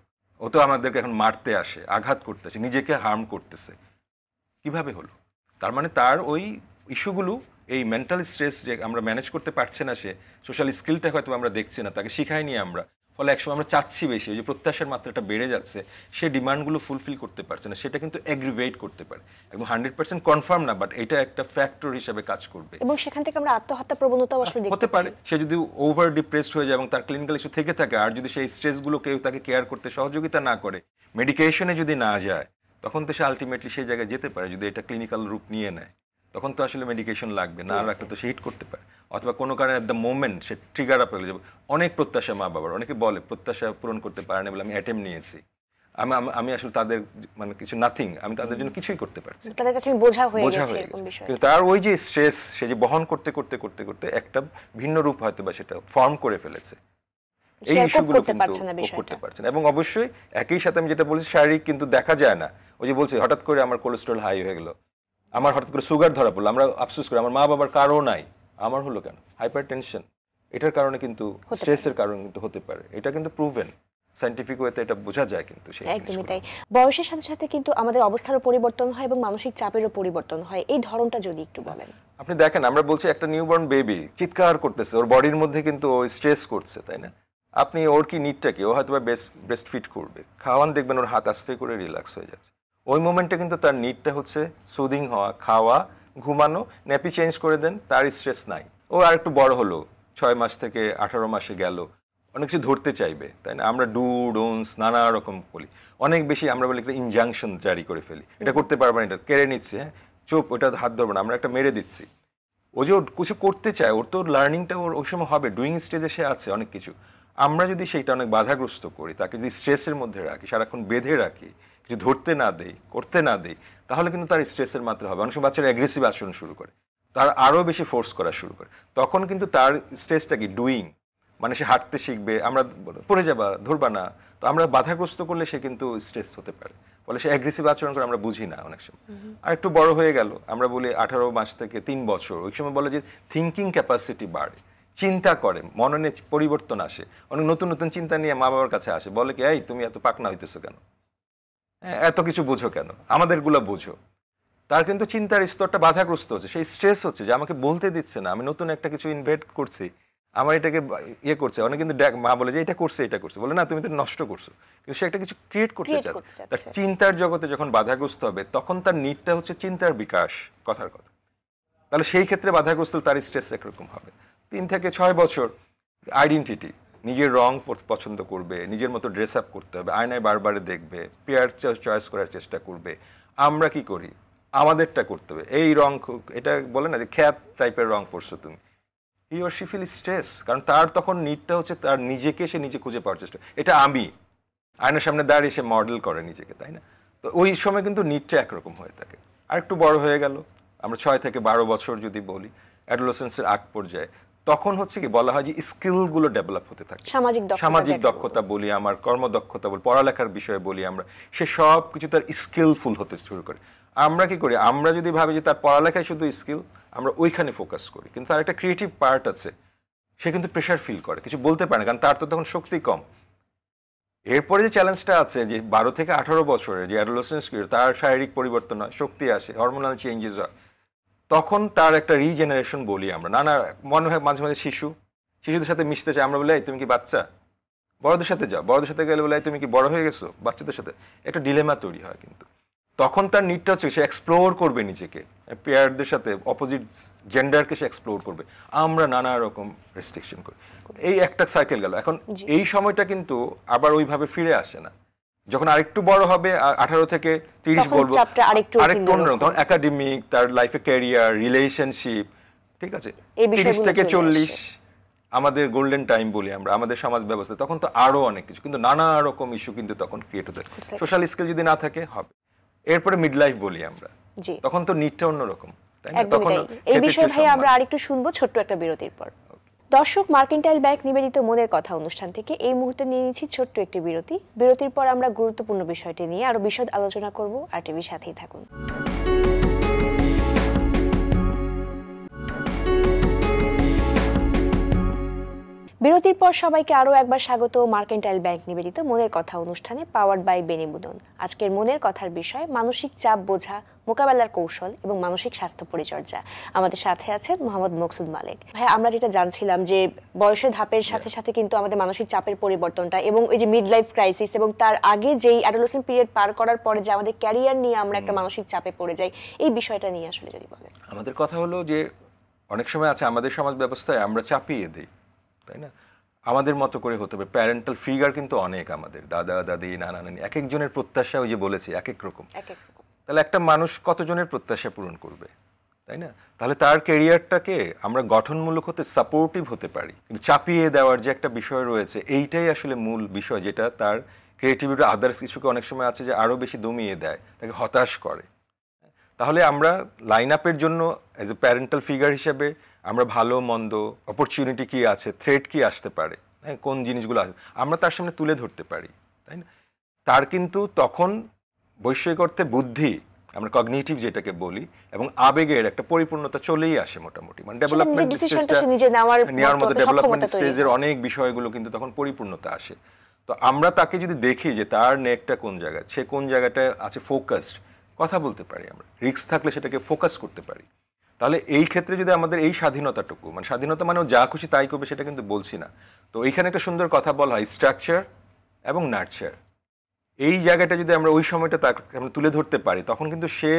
Speaker 2: ও তো আমাদেরকে এখন মারতে আসে আঘাত করতে আসে নিজেকে হার্ম করতেছে কিভাবে হলো তার মানে তার ওই ইস্যুগুলো এই মেন্টাল স্ট্রেস যে আমরা ম্যানেজ করতে পারছি না সে সোশ্যাল স্কিলটা হয়তো আমরা দেখছি না তাকে শিখাইনি আমরা ফলে একসময় আমরা চাচ্ছি বেশি যে প্রত্যাশার মাত্রাটা বেড়ে যাচ্ছে সে ডিমান্ডগুলো ফুলফিল করতে পারছে না সেটা কিন্তু অ্যাগ্রিভেট করতে পারে একদম হান্ড্রেড পার্সেন্ট কনফার্ম না বাট এটা একটা ফ্যাক্টর হিসাবে কাজ করবে এবং
Speaker 1: সেখান থেকে আমরা আত্মহত্যা প্রবণতা হতে পারে
Speaker 2: সে যদি ওভার ডিপ্রেসড হয়ে যায় এবং তার ক্লিনিক্যাল ইস্যু থেকে থাকে আর যদি সেই স্ট্রেসগুলো কেউ তাকে কেয়ার করতে সহযোগিতা না করে মেডিকেশনে যদি না যায় তখন তো সে আলটিমেটলি সেই জায়গায় যেতে পারে যদি এটা ক্লিনিক্যাল রূপ নিয়ে নেয় তখন তো আসলে মেডিকেশন লাগবে না একটা তো সে হিট করতে পারে অথবা কোনো কারণে অ্যাট দ্য মোমেন্ট সে ট্রিগার আপ হয়ে অনেক প্রত্যাশা মা বাবার অনেকে বলে প্রত্যাশা পূরণ করতে পারে না বলে আমি অ্যাটেম নিয়েছি আমি আমি আসলে তাদের মানে কিছু নাথিং আমি তাদের জন্য কিছুই করতে পারছি
Speaker 1: তাদের কাছে আমি বোঝা হয়ে তার ওই
Speaker 2: যে স্ট্রেস সে যে বহন করতে করতে করতে করতে একটা ভিন্ন রূপ হয়তো বা সেটা ফর্ম করে ফেলেছে
Speaker 1: এই ইস্যুগুলো করতে
Speaker 2: পারছে না এবং অবশ্যই একই সাথে আমি যেটা বলছি শারীরিক কিন্তু দেখা যায় না ওই যে বলছি হঠাৎ করে আমার কোলেস্ট্রল হাই হয়ে গেল আমার হঠাৎ করে সুগার ধরা পড়লো আমরা আফসোস করি আমার মা বাবার কারো নাই আমার হলো কেন হাইপার টেনশন এটার কারণে কিন্তু স্ট্রেসের কারণে কিন্তু হতে পারে এটা কিন্তু প্রুভেন সাইন্টিফিক ওয়েতে এটা বোঝা যায় কিন্তু
Speaker 1: একদমই তাই বয়সের সাথে সাথে কিন্তু আমাদের অবস্থারও পরিবর্তন হয় এবং মানসিক চাপেরও পরিবর্তন হয় এই ধরনটা যদি একটু বলেন
Speaker 2: আপনি দেখেন আমরা বলছি একটা নিউবর্ন বেবি চিৎকার করতেছে ওর বডির মধ্যে কিন্তু ও স্ট্রেস করছে তাই না আপনি ওর কি নিটটা কি ও হয়তো ব্রেস্ট ফিট করবে খাওয়ান দেখবেন ওর হাত আস্তে করে রিল্যাক্স হয়ে যাচ্ছে ওই মোমেন্টে কিন্তু তার নিডটা হচ্ছে সুদিং হওয়া খাওয়া ঘুমানো ন্যাপি চেঞ্জ করে দেন তার স্ট্রেস নাই ও আর একটু বড় হলো ছয় মাস থেকে আঠারো মাসে গেল অনেক কিছু ধরতে চাইবে তাই না আমরা ডু ডোনস নানা রকম বলি অনেক বেশি আমরা বলি একটা ইনজাংশন জারি করে ফেলি এটা করতে পারবে না এটা কেড়ে নিচ্ছে হ্যাঁ চোপ ওটা হাত ধরবো না আমরা একটা মেরে দিচ্ছি ও যে কিছু করতে চায় ওর তো লার্নিংটা ওর ওই সময় হবে ডুইং স্টেজে সে আছে অনেক কিছু আমরা যদি সেইটা অনেক বাধাগ্রস্ত করি তাকে যদি স্ট্রেসের মধ্যে রাখি সারাক্ষণ বেঁধে রাখি কিছু ধরতে না দেই করতে না দেই তাহলে কিন্তু তার স্ট্রেসের মাত্রা হবে অনেক সময় বাচ্চারা অ্যাগ্রেসিভ আচরণ শুরু করে তার আরও বেশি ফোর্স করা শুরু করে তখন কিন্তু তার স্ট্রেসটা কি ডুইং মানে সে হাঁটতে শিখবে আমরা পড়ে যাবা ধরবা না তো আমরা বাধাগ্রস্ত করলে সে কিন্তু স্ট্রেস হতে পারে বলে সে অ্যাগ্রেসিভ আচরণ করে আমরা বুঝি না অনেক সময় আর একটু বড় হয়ে গেল আমরা বলি আঠারো মাস থেকে তিন বছর ওই সময় বলে যে থিঙ্কিং ক্যাপাসিটি বাড়ে চিন্তা করে মননে পরিবর্তন আসে অনেক নতুন নতুন চিন্তা নিয়ে মা বাবার কাছে আসে বলে কি এই তুমি এত পাকনা হইতেছো কেন এত কিছু বোঝো কেন আমাদেরগুলো বোঝো তার কিন্তু চিন্তার স্তরটা বাধাগ্রস্ত হচ্ছে সেই স্ট্রেস হচ্ছে যে আমাকে বলতে দিচ্ছে না আমি নতুন একটা কিছু ইনভেট করছি আমার এটাকে ইয়ে করছে অনেক কিন্তু মা বলে যে এটা করছে এটা করছে বলে না তুমি তো নষ্ট করছো কিন্তু সে একটা কিছু ক্রিয়েট করতে চাচ্ছে তার চিন্তার জগতে যখন বাধাগ্রস্ত হবে তখন তার নিটটা হচ্ছে চিন্তার বিকাশ কথার কথা তাহলে সেই ক্ষেত্রে বাধাগ্রস্ত তার স্ট্রেস একরকম হবে তিন থেকে ছয় বছর আইডেন্টিটি নিজের রং পছন্দ করবে নিজের মতো ড্রেস আপ করতে হবে আয়নায় বারবারে দেখবে পেয়ার চয়েস করার চেষ্টা করবে আমরা কি করি আমাদেরটা করতে হবে এই রং এটা বলে না যে খ্যাত টাইপের রং পড়ছো তুমি he or she feel stress কারণ তার তখন নিডটা হচ্ছে তার নিজেকে সে নিজে খুঁজে পাওয়ার চেষ্টা এটা আমি আয়নার সামনে দাঁড়িয়ে সে মডেল করে নিজেকে তাই না তো ওই সময় কিন্তু নিডটা একরকম হয়ে থাকে আর একটু বড় হয়ে গেল আমরা ছয় থেকে বারো বছর যদি বলি অ্যাডোলসেন্সের আগ পর্যায়ে তখন হচ্ছে কি বলা হয় যে স্কিলগুলো ডেভেলপ হতে থাকে
Speaker 1: সামাজিক সামাজিক দক্ষতা
Speaker 2: বলি আমার কর্মদক্ষতা বলি পড়ালেখার বিষয়ে বলি আমরা সে সব কিছু তার স্কিলফুল হতে শুরু করে আমরা কি করি আমরা যদি ভাবি যে তার পড়ালেখায় শুধু স্কিল আমরা ওইখানে ফোকাস করি কিন্তু তার একটা ক্রিয়েটিভ পার্ট আছে সে কিন্তু প্রেশার ফিল করে কিছু বলতে পারে না কারণ তার তো তখন শক্তি কম এরপরে যে চ্যালেঞ্জটা আছে যে বারো থেকে আঠারো বছরের যে অ্যাডোলসেন্স তার শারীরিক পরিবর্তন হয় শক্তি আসে হরমোনাল চেঞ্জেস হয় তখন তার একটা রিজেনারেশন বলি আমরা নানা মনে হয় মাঝে মাঝে শিশু শিশুদের সাথে মিশতে চাই আমরা বলে তুমি কি বাচ্চা বড়দের সাথে যাও বড়দের সাথে গেলে বলে তুমি কি বড় হয়ে গেছো বাচ্চাদের সাথে একটা ডিলেমা তৈরি হয় কিন্তু তখন তার নিটটা হচ্ছে সে এক্সপ্লোর করবে নিজেকে পেয়ারদের সাথে অপোজিট জেন্ডারকে সে এক্সপ্লোর করবে আমরা নানা রকম রেস্ট্রিকশন করি এই একটা সাইকেল গেল এখন এই সময়টা কিন্তু আবার ওইভাবে ফিরে আসে না যখন আরেকটু বড় হবে আঠারো থেকে তিরিশ বলবো
Speaker 1: আরেকটু অন্যরকম
Speaker 2: তখন একাডেমিক তার লাইফে ক্যারিয়ার রিলেশনশিপ ঠিক আছে তিরিশ থেকে চল্লিশ আমাদের গোল্ডেন টাইম বলি আমরা আমাদের সমাজ ব্যবস্থা তখন তো আরও অনেক কিছু কিন্তু নানা রকম ইস্যু কিন্তু তখন ক্রিয়েট হতে সোশ্যাল স্কিল যদি না থাকে হবে এরপরে মিড লাইফ বলি আমরা তখন তো নিটটা অন্যরকম এই বিষয়ে ভাই আমরা
Speaker 1: আরেকটু শুনবো ছোট্ট একটা বিরতির পর দর্শক মার্কেন্টাইল ব্যাংক নিবেদিত মনের কথা অনুষ্ঠান থেকে এই মুহূর্তে নিয়ে নিচ্ছি ছোট্ট একটি বিরতি বিরতির পর আমরা গুরুত্বপূর্ণ বিষয়টি নিয়ে আরো বিশদ আলোচনা করব আর টিভির সাথেই থাকুন বিরতির পর সবাইকে আরও একবার স্বাগত মার্কেন্টাইল ব্যাংক নিবেদিত মনের কথা অনুষ্ঠানে পাওয়ার্ড বাই বেনিমুদন আজকের মনের কথার বিষয় মানসিক চাপ বোঝা মোকাবেলার কৌশল এবং মানসিক স্বাস্থ্য পরিচর্যা আমাদের সাথে আছেন মোহাম্মদ মকসুদ মালিক ভাই আমরা যেটা জানছিলাম যে বয়সের ধাপের সাথে সাথে কিন্তু আমাদের মানসিক চাপের পরিবর্তনটা এবং এই যে মিড লাইফ ক্রাইসিস এবং তার আগে যেই অ্যাডোলেসেন্ট পিরিয়ড পার করার পরে যে আমাদের ক্যারিয়ার নিয়ে আমরা একটা মানসিক চাপে পড়ে যাই এই বিষয়টা নিয়ে আসলে যদি বলেন
Speaker 2: আমাদের কথা হলো যে অনেক সময় আছে আমাদের সমাজ ব্যবস্থায় আমরা চাপিয়ে দিই তাই না আমাদের মতো করে হতে হবে প্যারেন্টাল ফিগার কিন্তু অনেক আমাদের দাদা দাদি নানা নানি এক একজনের প্রত্যাশা ওই যে বলেছি এক এক রকম তাহলে একটা মানুষ কতজনের প্রত্যাশা পূরণ করবে তাই না তাহলে তার কেরিয়ারটাকে আমরা গঠনমূলক হতে সাপোর্টিভ হতে পারি কিন্তু চাপিয়ে দেওয়ার যে একটা বিষয় রয়েছে এইটাই আসলে মূল বিষয় যেটা তার ক্রিয়েটিভিটি আদার্স কিছুকে অনেক সময় আছে যে আরও বেশি দমিয়ে দেয় তাকে হতাশ করে তাহলে আমরা লাইন আপের জন্য অ্যাজ এ প্যারেন্টাল ফিগার হিসাবে আমরা ভালো মন্দ অপরচুনিটি কি আছে থ্রেট কি আসতে পারে হ্যাঁ কোন জিনিসগুলো আছে আমরা তার সামনে তুলে ধরতে পারি তাই না তার কিন্তু তখন বৈষয়িক অর্থে বুদ্ধি আমরা কগনিটিভ যেটাকে বলি এবং আবেগের একটা পরিপূর্ণতা চলেই আসে মোটামুটি মানে ডেভেলপমেন্ট হ্যাঁ, নেওয়ার মতো ডেভেলপমেন্ট স্টেজের অনেক বিষয়গুলো কিন্তু তখন পরিপূর্ণতা আসে তো আমরা তাকে যদি দেখি যে তার নেকটা কোন জায়গায় সে কোন জায়গাটা আছে ফোকাসড কথা বলতে পারি আমরা রিক্স থাকলে সেটাকে ফোকাস করতে পারি তাহলে এই ক্ষেত্রে যদি আমাদের এই স্বাধীনতাটুকু মানে স্বাধীনতা মানেও যা খুশি তাই করবে সেটা কিন্তু বলছি না তো এইখানে একটা সুন্দর কথা বলা হয় স্ট্রাকচার এবং নার্চার এই জায়গাটা যদি আমরা ওই সময়টা তাকে আমরা তুলে ধরতে পারি তখন কিন্তু সে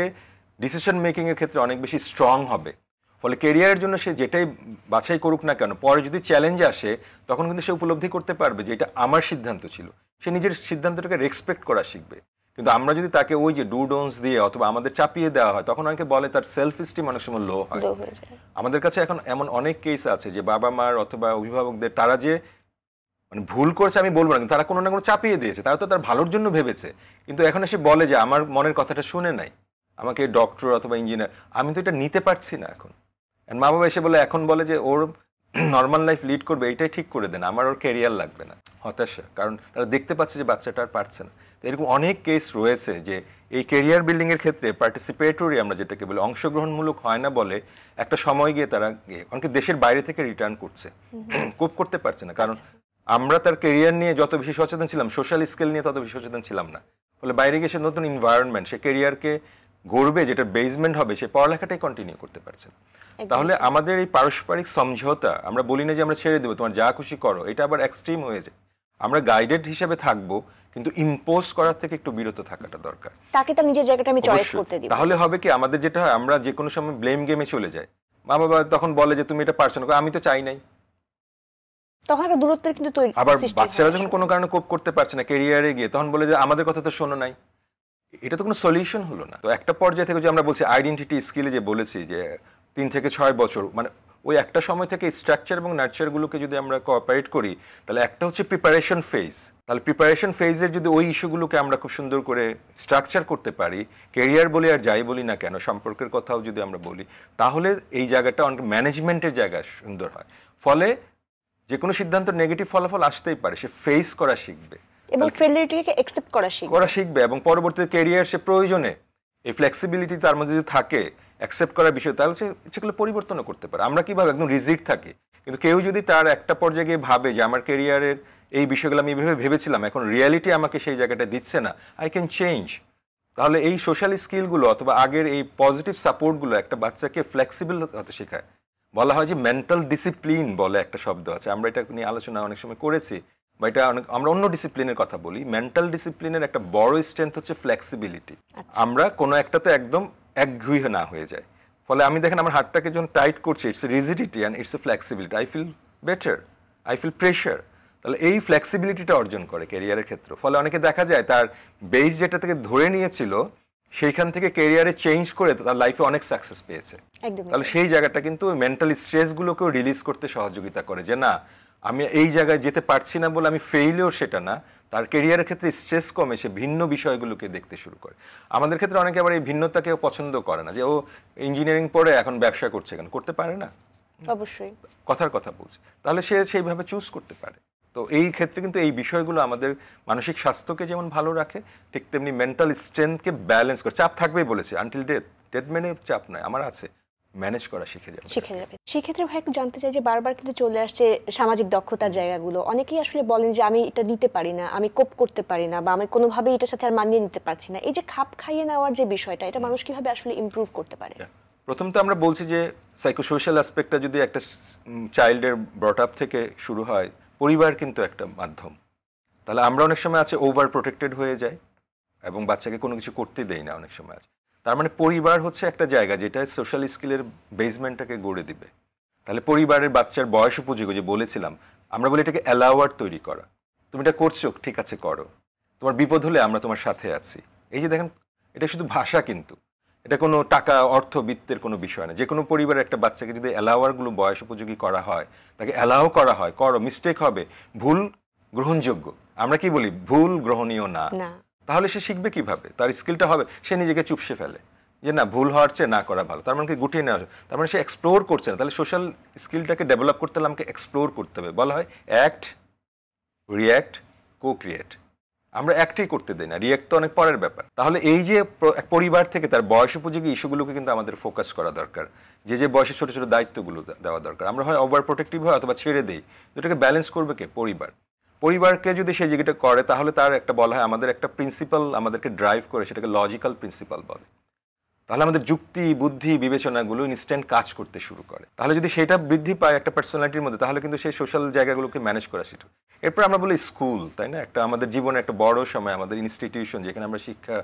Speaker 2: ডিসিশন মেকিংয়ের ক্ষেত্রে অনেক বেশি স্ট্রং হবে ফলে কেরিয়ারের জন্য সে যেটাই বাছাই করুক না কেন পরে যদি চ্যালেঞ্জ আসে তখন কিন্তু সে উপলব্ধি করতে পারবে যে এটা আমার সিদ্ধান্ত ছিল সে নিজের সিদ্ধান্তটাকে রেসপেক্ট করা শিখবে কিন্তু আমরা যদি তাকে ওই যে ডুডোন্স দিয়ে অথবা আমাদের চাপিয়ে দেওয়া হয় তখন অনেকে বলে তার সেলফ স্টিম অনেক সময় লো হয় আমাদের কাছে এখন এমন অনেক কেস আছে যে বাবা মার অথবা অভিভাবকদের তারা যে মানে ভুল করেছে আমি বলবো না কিন্তু তারা কোনো না কোনো চাপিয়ে দিয়েছে তারা তো তার ভালোর জন্য ভেবেছে কিন্তু এখন এসে বলে যে আমার মনের কথাটা শুনে নাই আমাকে ডক্টর অথবা ইঞ্জিনিয়ার আমি তো এটা নিতে পারছি না এখন মা বাবা এসে বলে এখন বলে যে ওর নর্মাল লাইফ লিড করবে এটাই ঠিক করে দেন আমার ওর ক্যারিয়ার লাগবে না হতাশা কারণ তারা দেখতে পাচ্ছে যে বাচ্চাটা আর পারছে না এরকম অনেক কেস রয়েছে যে এই কেরিয়ার বিল্ডিংয়ের ক্ষেত্রে পার্টিসিপেটরি আমরা যেটাকে বলি অংশগ্রহণমূলক হয় না বলে একটা সময় গিয়ে তারা অনেকে দেশের বাইরে থেকে রিটার্ন করছে কোপ করতে পারছে না কারণ আচ্ছা। আমরা তার কেরিয়ার নিয়ে যত বেশি সচেতন ছিলাম সোশ্যাল স্কিল নিয়ে তত বেশি সচেতন ছিলাম না ফলে বাইরে গিয়ে সে নতুন ইনভায়রনমেন্ট সে কেরিয়ারকে গড়বে যেটা বেজমেন্ট হবে সে পড়ালেখাটাই কন্টিনিউ করতে পারছে না তাহলে আমাদের এই পারস্পরিক সমঝোতা আমরা বলি না যে আমরা ছেড়ে দেবো তোমার যা খুশি করো এটা আবার এক্সট্রিম হয়ে যায় আমরা গাইডেড হিসেবে থাকবো কিন্তু ইম্পোজ করার থেকে একটু বিরত থাকাটা দরকার
Speaker 1: তাকে তার নিজের জায়গাটা আমি চয়েস করতে দিই তাহলে
Speaker 2: হবে কি আমাদের যেটা হয় আমরা যে কোনো সময় ব্লেম গেমে চলে যাই মা বাবা তখন বলে যে তুমি এটা পারছো না আমি তো চাই নাই
Speaker 1: তখন একটা দূরত্বের কিন্তু তৈরি আবার
Speaker 2: বাচ্চারা যখন কোনো কারণে কোপ করতে পারছে না ক্যারিয়ারে গিয়ে তখন বলে যে আমাদের কথা তো শোনো নাই এটা তো কোনো সলিউশন হলো না তো একটা পর্যায়ে থেকে যে আমরা বলছি আইডেন্টিটি স্কিলে যে বলেছি যে তিন থেকে ছয় বছর মানে ওই একটা সময় থেকে স্ট্রাকচার এবং নার্চারগুলোকে যদি আমরা কোঅপারেট করি তাহলে একটা হচ্ছে প্রিপারেশন ফেজ তাহলে প্রিপারেশন ফেজের যদি ওই ইস্যুগুলোকে আমরা খুব সুন্দর করে স্ট্রাকচার করতে পারি কেরিয়ার বলি আর যাই বলি না কেন সম্পর্কের কথাও যদি আমরা বলি তাহলে এই জায়গাটা অনেক ম্যানেজমেন্টের জায়গা সুন্দর হয় ফলে যে কোনো সিদ্ধান্ত নেগেটিভ ফলাফল আসতেই পারে সে ফেস করা শিখবে
Speaker 1: এবং ফেলিয়ারটিকে অ্যাকসেপ্ট করা শিখবে করা
Speaker 2: শিখবে এবং পরবর্তীতে কেরিয়ার সে প্রয়োজনে এই ফ্লেক্সিবিলিটি তার মধ্যে যদি থাকে অ্যাকসেপ্ট করার বিষয় তাহলে সেগুলো পরিবর্তনও করতে পারে আমরা কীভাবে একদম রিজিট থাকি কিন্তু কেউ যদি তার একটা পর্যায়ে গিয়ে ভাবে যে আমার কেরিয়ারের এই বিষয়গুলো আমি এভাবে ভেবেছিলাম এখন রিয়ালিটি আমাকে সেই জায়গাটা দিচ্ছে না আই ক্যান চেঞ্জ তাহলে এই সোশ্যাল স্কিলগুলো অথবা আগের এই পজিটিভ সাপোর্টগুলো একটা বাচ্চাকে ফ্লেক্সিবল হতে শেখায় বলা হয় যে মেন্টাল ডিসিপ্লিন বলে একটা শব্দ আছে আমরা এটা নিয়ে আলোচনা অনেক সময় করেছি বা এটা অনেক আমরা অন্য ডিসিপ্লিনের কথা বলি মেন্টাল ডিসিপ্লিনের একটা বড় স্ট্রেংথ হচ্ছে ফ্লেক্সিবিলিটি আচ্ছা। আমরা কোনো একটাতে একদম একঘুই না হয়ে যায় ফলে আমি দেখেন আমার হাতটাকে যখন টাইট করছে it's rigidity and it's a flexibility I feel better I feel pressure তাহলে এই ফ্লেক্সিবিলিটিটা অর্জন করে ক্যারিয়ারের ক্ষেত্রে ফলে অনেকে দেখা যায় তার বেস যেটা থেকে ধরে নিয়েছিল সেইখান থেকে ক্যারিয়ারে চেঞ্জ করে তার লাইফে অনেক সাকসেস পেয়েছে তাহলে সেই জায়গাটা কিন্তু মেন্টাল স্ট্রেসগুলোকেও রিলিজ করতে সহযোগিতা করে যে না আমি এই জায়গায় যেতে পারছি না বলে আমি ফেইলেও সেটা না তার কেরিয়ারের ক্ষেত্রে স্ট্রেস কমে সে ভিন্ন বিষয়গুলোকে দেখতে শুরু করে আমাদের ক্ষেত্রে অনেকে আবার এই ভিন্নতাকে পছন্দ করে না যে ও ইঞ্জিনিয়ারিং পড়ে এখন ব্যবসা করছে কেন করতে পারে না অবশ্যই কথার কথা বলছে তাহলে সে সেইভাবে চুজ করতে পারে তো এই ক্ষেত্রে কিন্তু এই বিষয়গুলো আমাদের মানসিক স্বাস্থ্যকে যেমন ভালো রাখে ঠিক তেমনি মেন্টাল স্ট্রেংথকে ব্যালেন্স করে চাপ থাকবেই বলেছে আনটিল ডেথ ডেথ চাপ নয় আমার আছে ম্যানেজ করা শিখে যাবে
Speaker 1: শিখে যাবে সেক্ষেত্রে ভাই একটু জানতে চাই যে বারবার কিন্তু চলে আসছে সামাজিক দক্ষতার জায়গাগুলো অনেকেই আসলে বলেন যে আমি এটা দিতে পারি না আমি কোপ করতে পারি না বা আমি কোনোভাবেই এটার সাথে আর মানিয়ে নিতে পারছি না এই যে খাপ খাইয়ে নেওয়ার যে বিষয়টা এটা মানুষ কিভাবে আসলে ইম্প্রুভ করতে পারে
Speaker 2: প্রথম তো আমরা বলছি যে সাইকোসোশ্যাল অ্যাসপেক্টটা যদি একটা চাইল্ডের ব্রট আপ থেকে শুরু হয় পরিবার কিন্তু একটা মাধ্যম তাহলে আমরা অনেক সময় আছে ওভার প্রোটেক্টেড হয়ে যাই এবং বাচ্চাকে কোনো কিছু করতে দেই না অনেক সময় আছে তার মানে পরিবার হচ্ছে একটা জায়গা যেটা সোশ্যাল স্কিলের বেসমেন্টটাকে গড়ে দিবে তাহলে পরিবারের বাচ্চার বয়স উপযোগী যে বলেছিলাম আমরা বলি এটাকে অ্যালাওয়ার তৈরি করা তুমি এটা করছো ঠিক আছে করো তোমার বিপদ হলে আমরা তোমার সাথে আছি এই যে দেখেন এটা শুধু ভাষা কিন্তু এটা কোনো টাকা অর্থ বিত্তের কোনো বিষয় না যে কোনো পরিবারের একটা বাচ্চাকে যদি অ্যালাওয়ারগুলো বয়স উপযোগী করা হয় তাকে অ্যালাও করা হয় করো মিস্টেক হবে ভুল গ্রহণযোগ্য আমরা কি বলি ভুল গ্রহণীয় না তাহলে সে শিখবে কিভাবে তার স্কিলটা হবে সে নিজেকে চুপসে ফেলে যে না ভুল হওয়ার চেয়ে না করা ভালো তার মানে কি গুটিয়ে নেওয়া তার মানে সে এক্সপ্লোর করছে না তাহলে সোশ্যাল স্কিলটাকে ডেভেলপ করতে হলে আমাকে এক্সপ্লোর করতে হবে বলা হয় অ্যাক্ট রিয়্যাক্ট কো ক্রিয়েট আমরা অ্যাক্টই করতে দিই না রিয়্যাক্ট তো অনেক পরের ব্যাপার তাহলে এই যে এক পরিবার থেকে তার বয়স উপযোগী ইস্যুগুলোকে কিন্তু আমাদের ফোকাস করা দরকার যে যে বয়সে ছোটো ছোটো দায়িত্বগুলো দেওয়া দরকার আমরা হয় ওভার প্রোটেক্টিভ হয় অথবা ছেড়ে দিই এটাকে ব্যালেন্স করবে কে পরিবার পরিবারকে যদি সে জায়গাটা করে তাহলে তার একটা বলা হয় আমাদের একটা প্রিন্সিপাল আমাদেরকে ড্রাইভ করে সেটাকে লজিক্যাল প্রিন্সিপাল বলে তাহলে আমাদের যুক্তি বুদ্ধি বিবেচনাগুলো ইনস্ট্যান্ট কাজ করতে শুরু করে তাহলে যদি সেটা বৃদ্ধি পায় একটা পার্সোনালিটির মধ্যে তাহলে কিন্তু সেই সোশ্যাল জায়গাগুলোকে ম্যানেজ করা সেটা এরপর আমরা বলি স্কুল তাই না একটা আমাদের জীবনে একটা বড় সময় আমাদের ইনস্টিটিউশন যেখানে আমরা শিক্ষা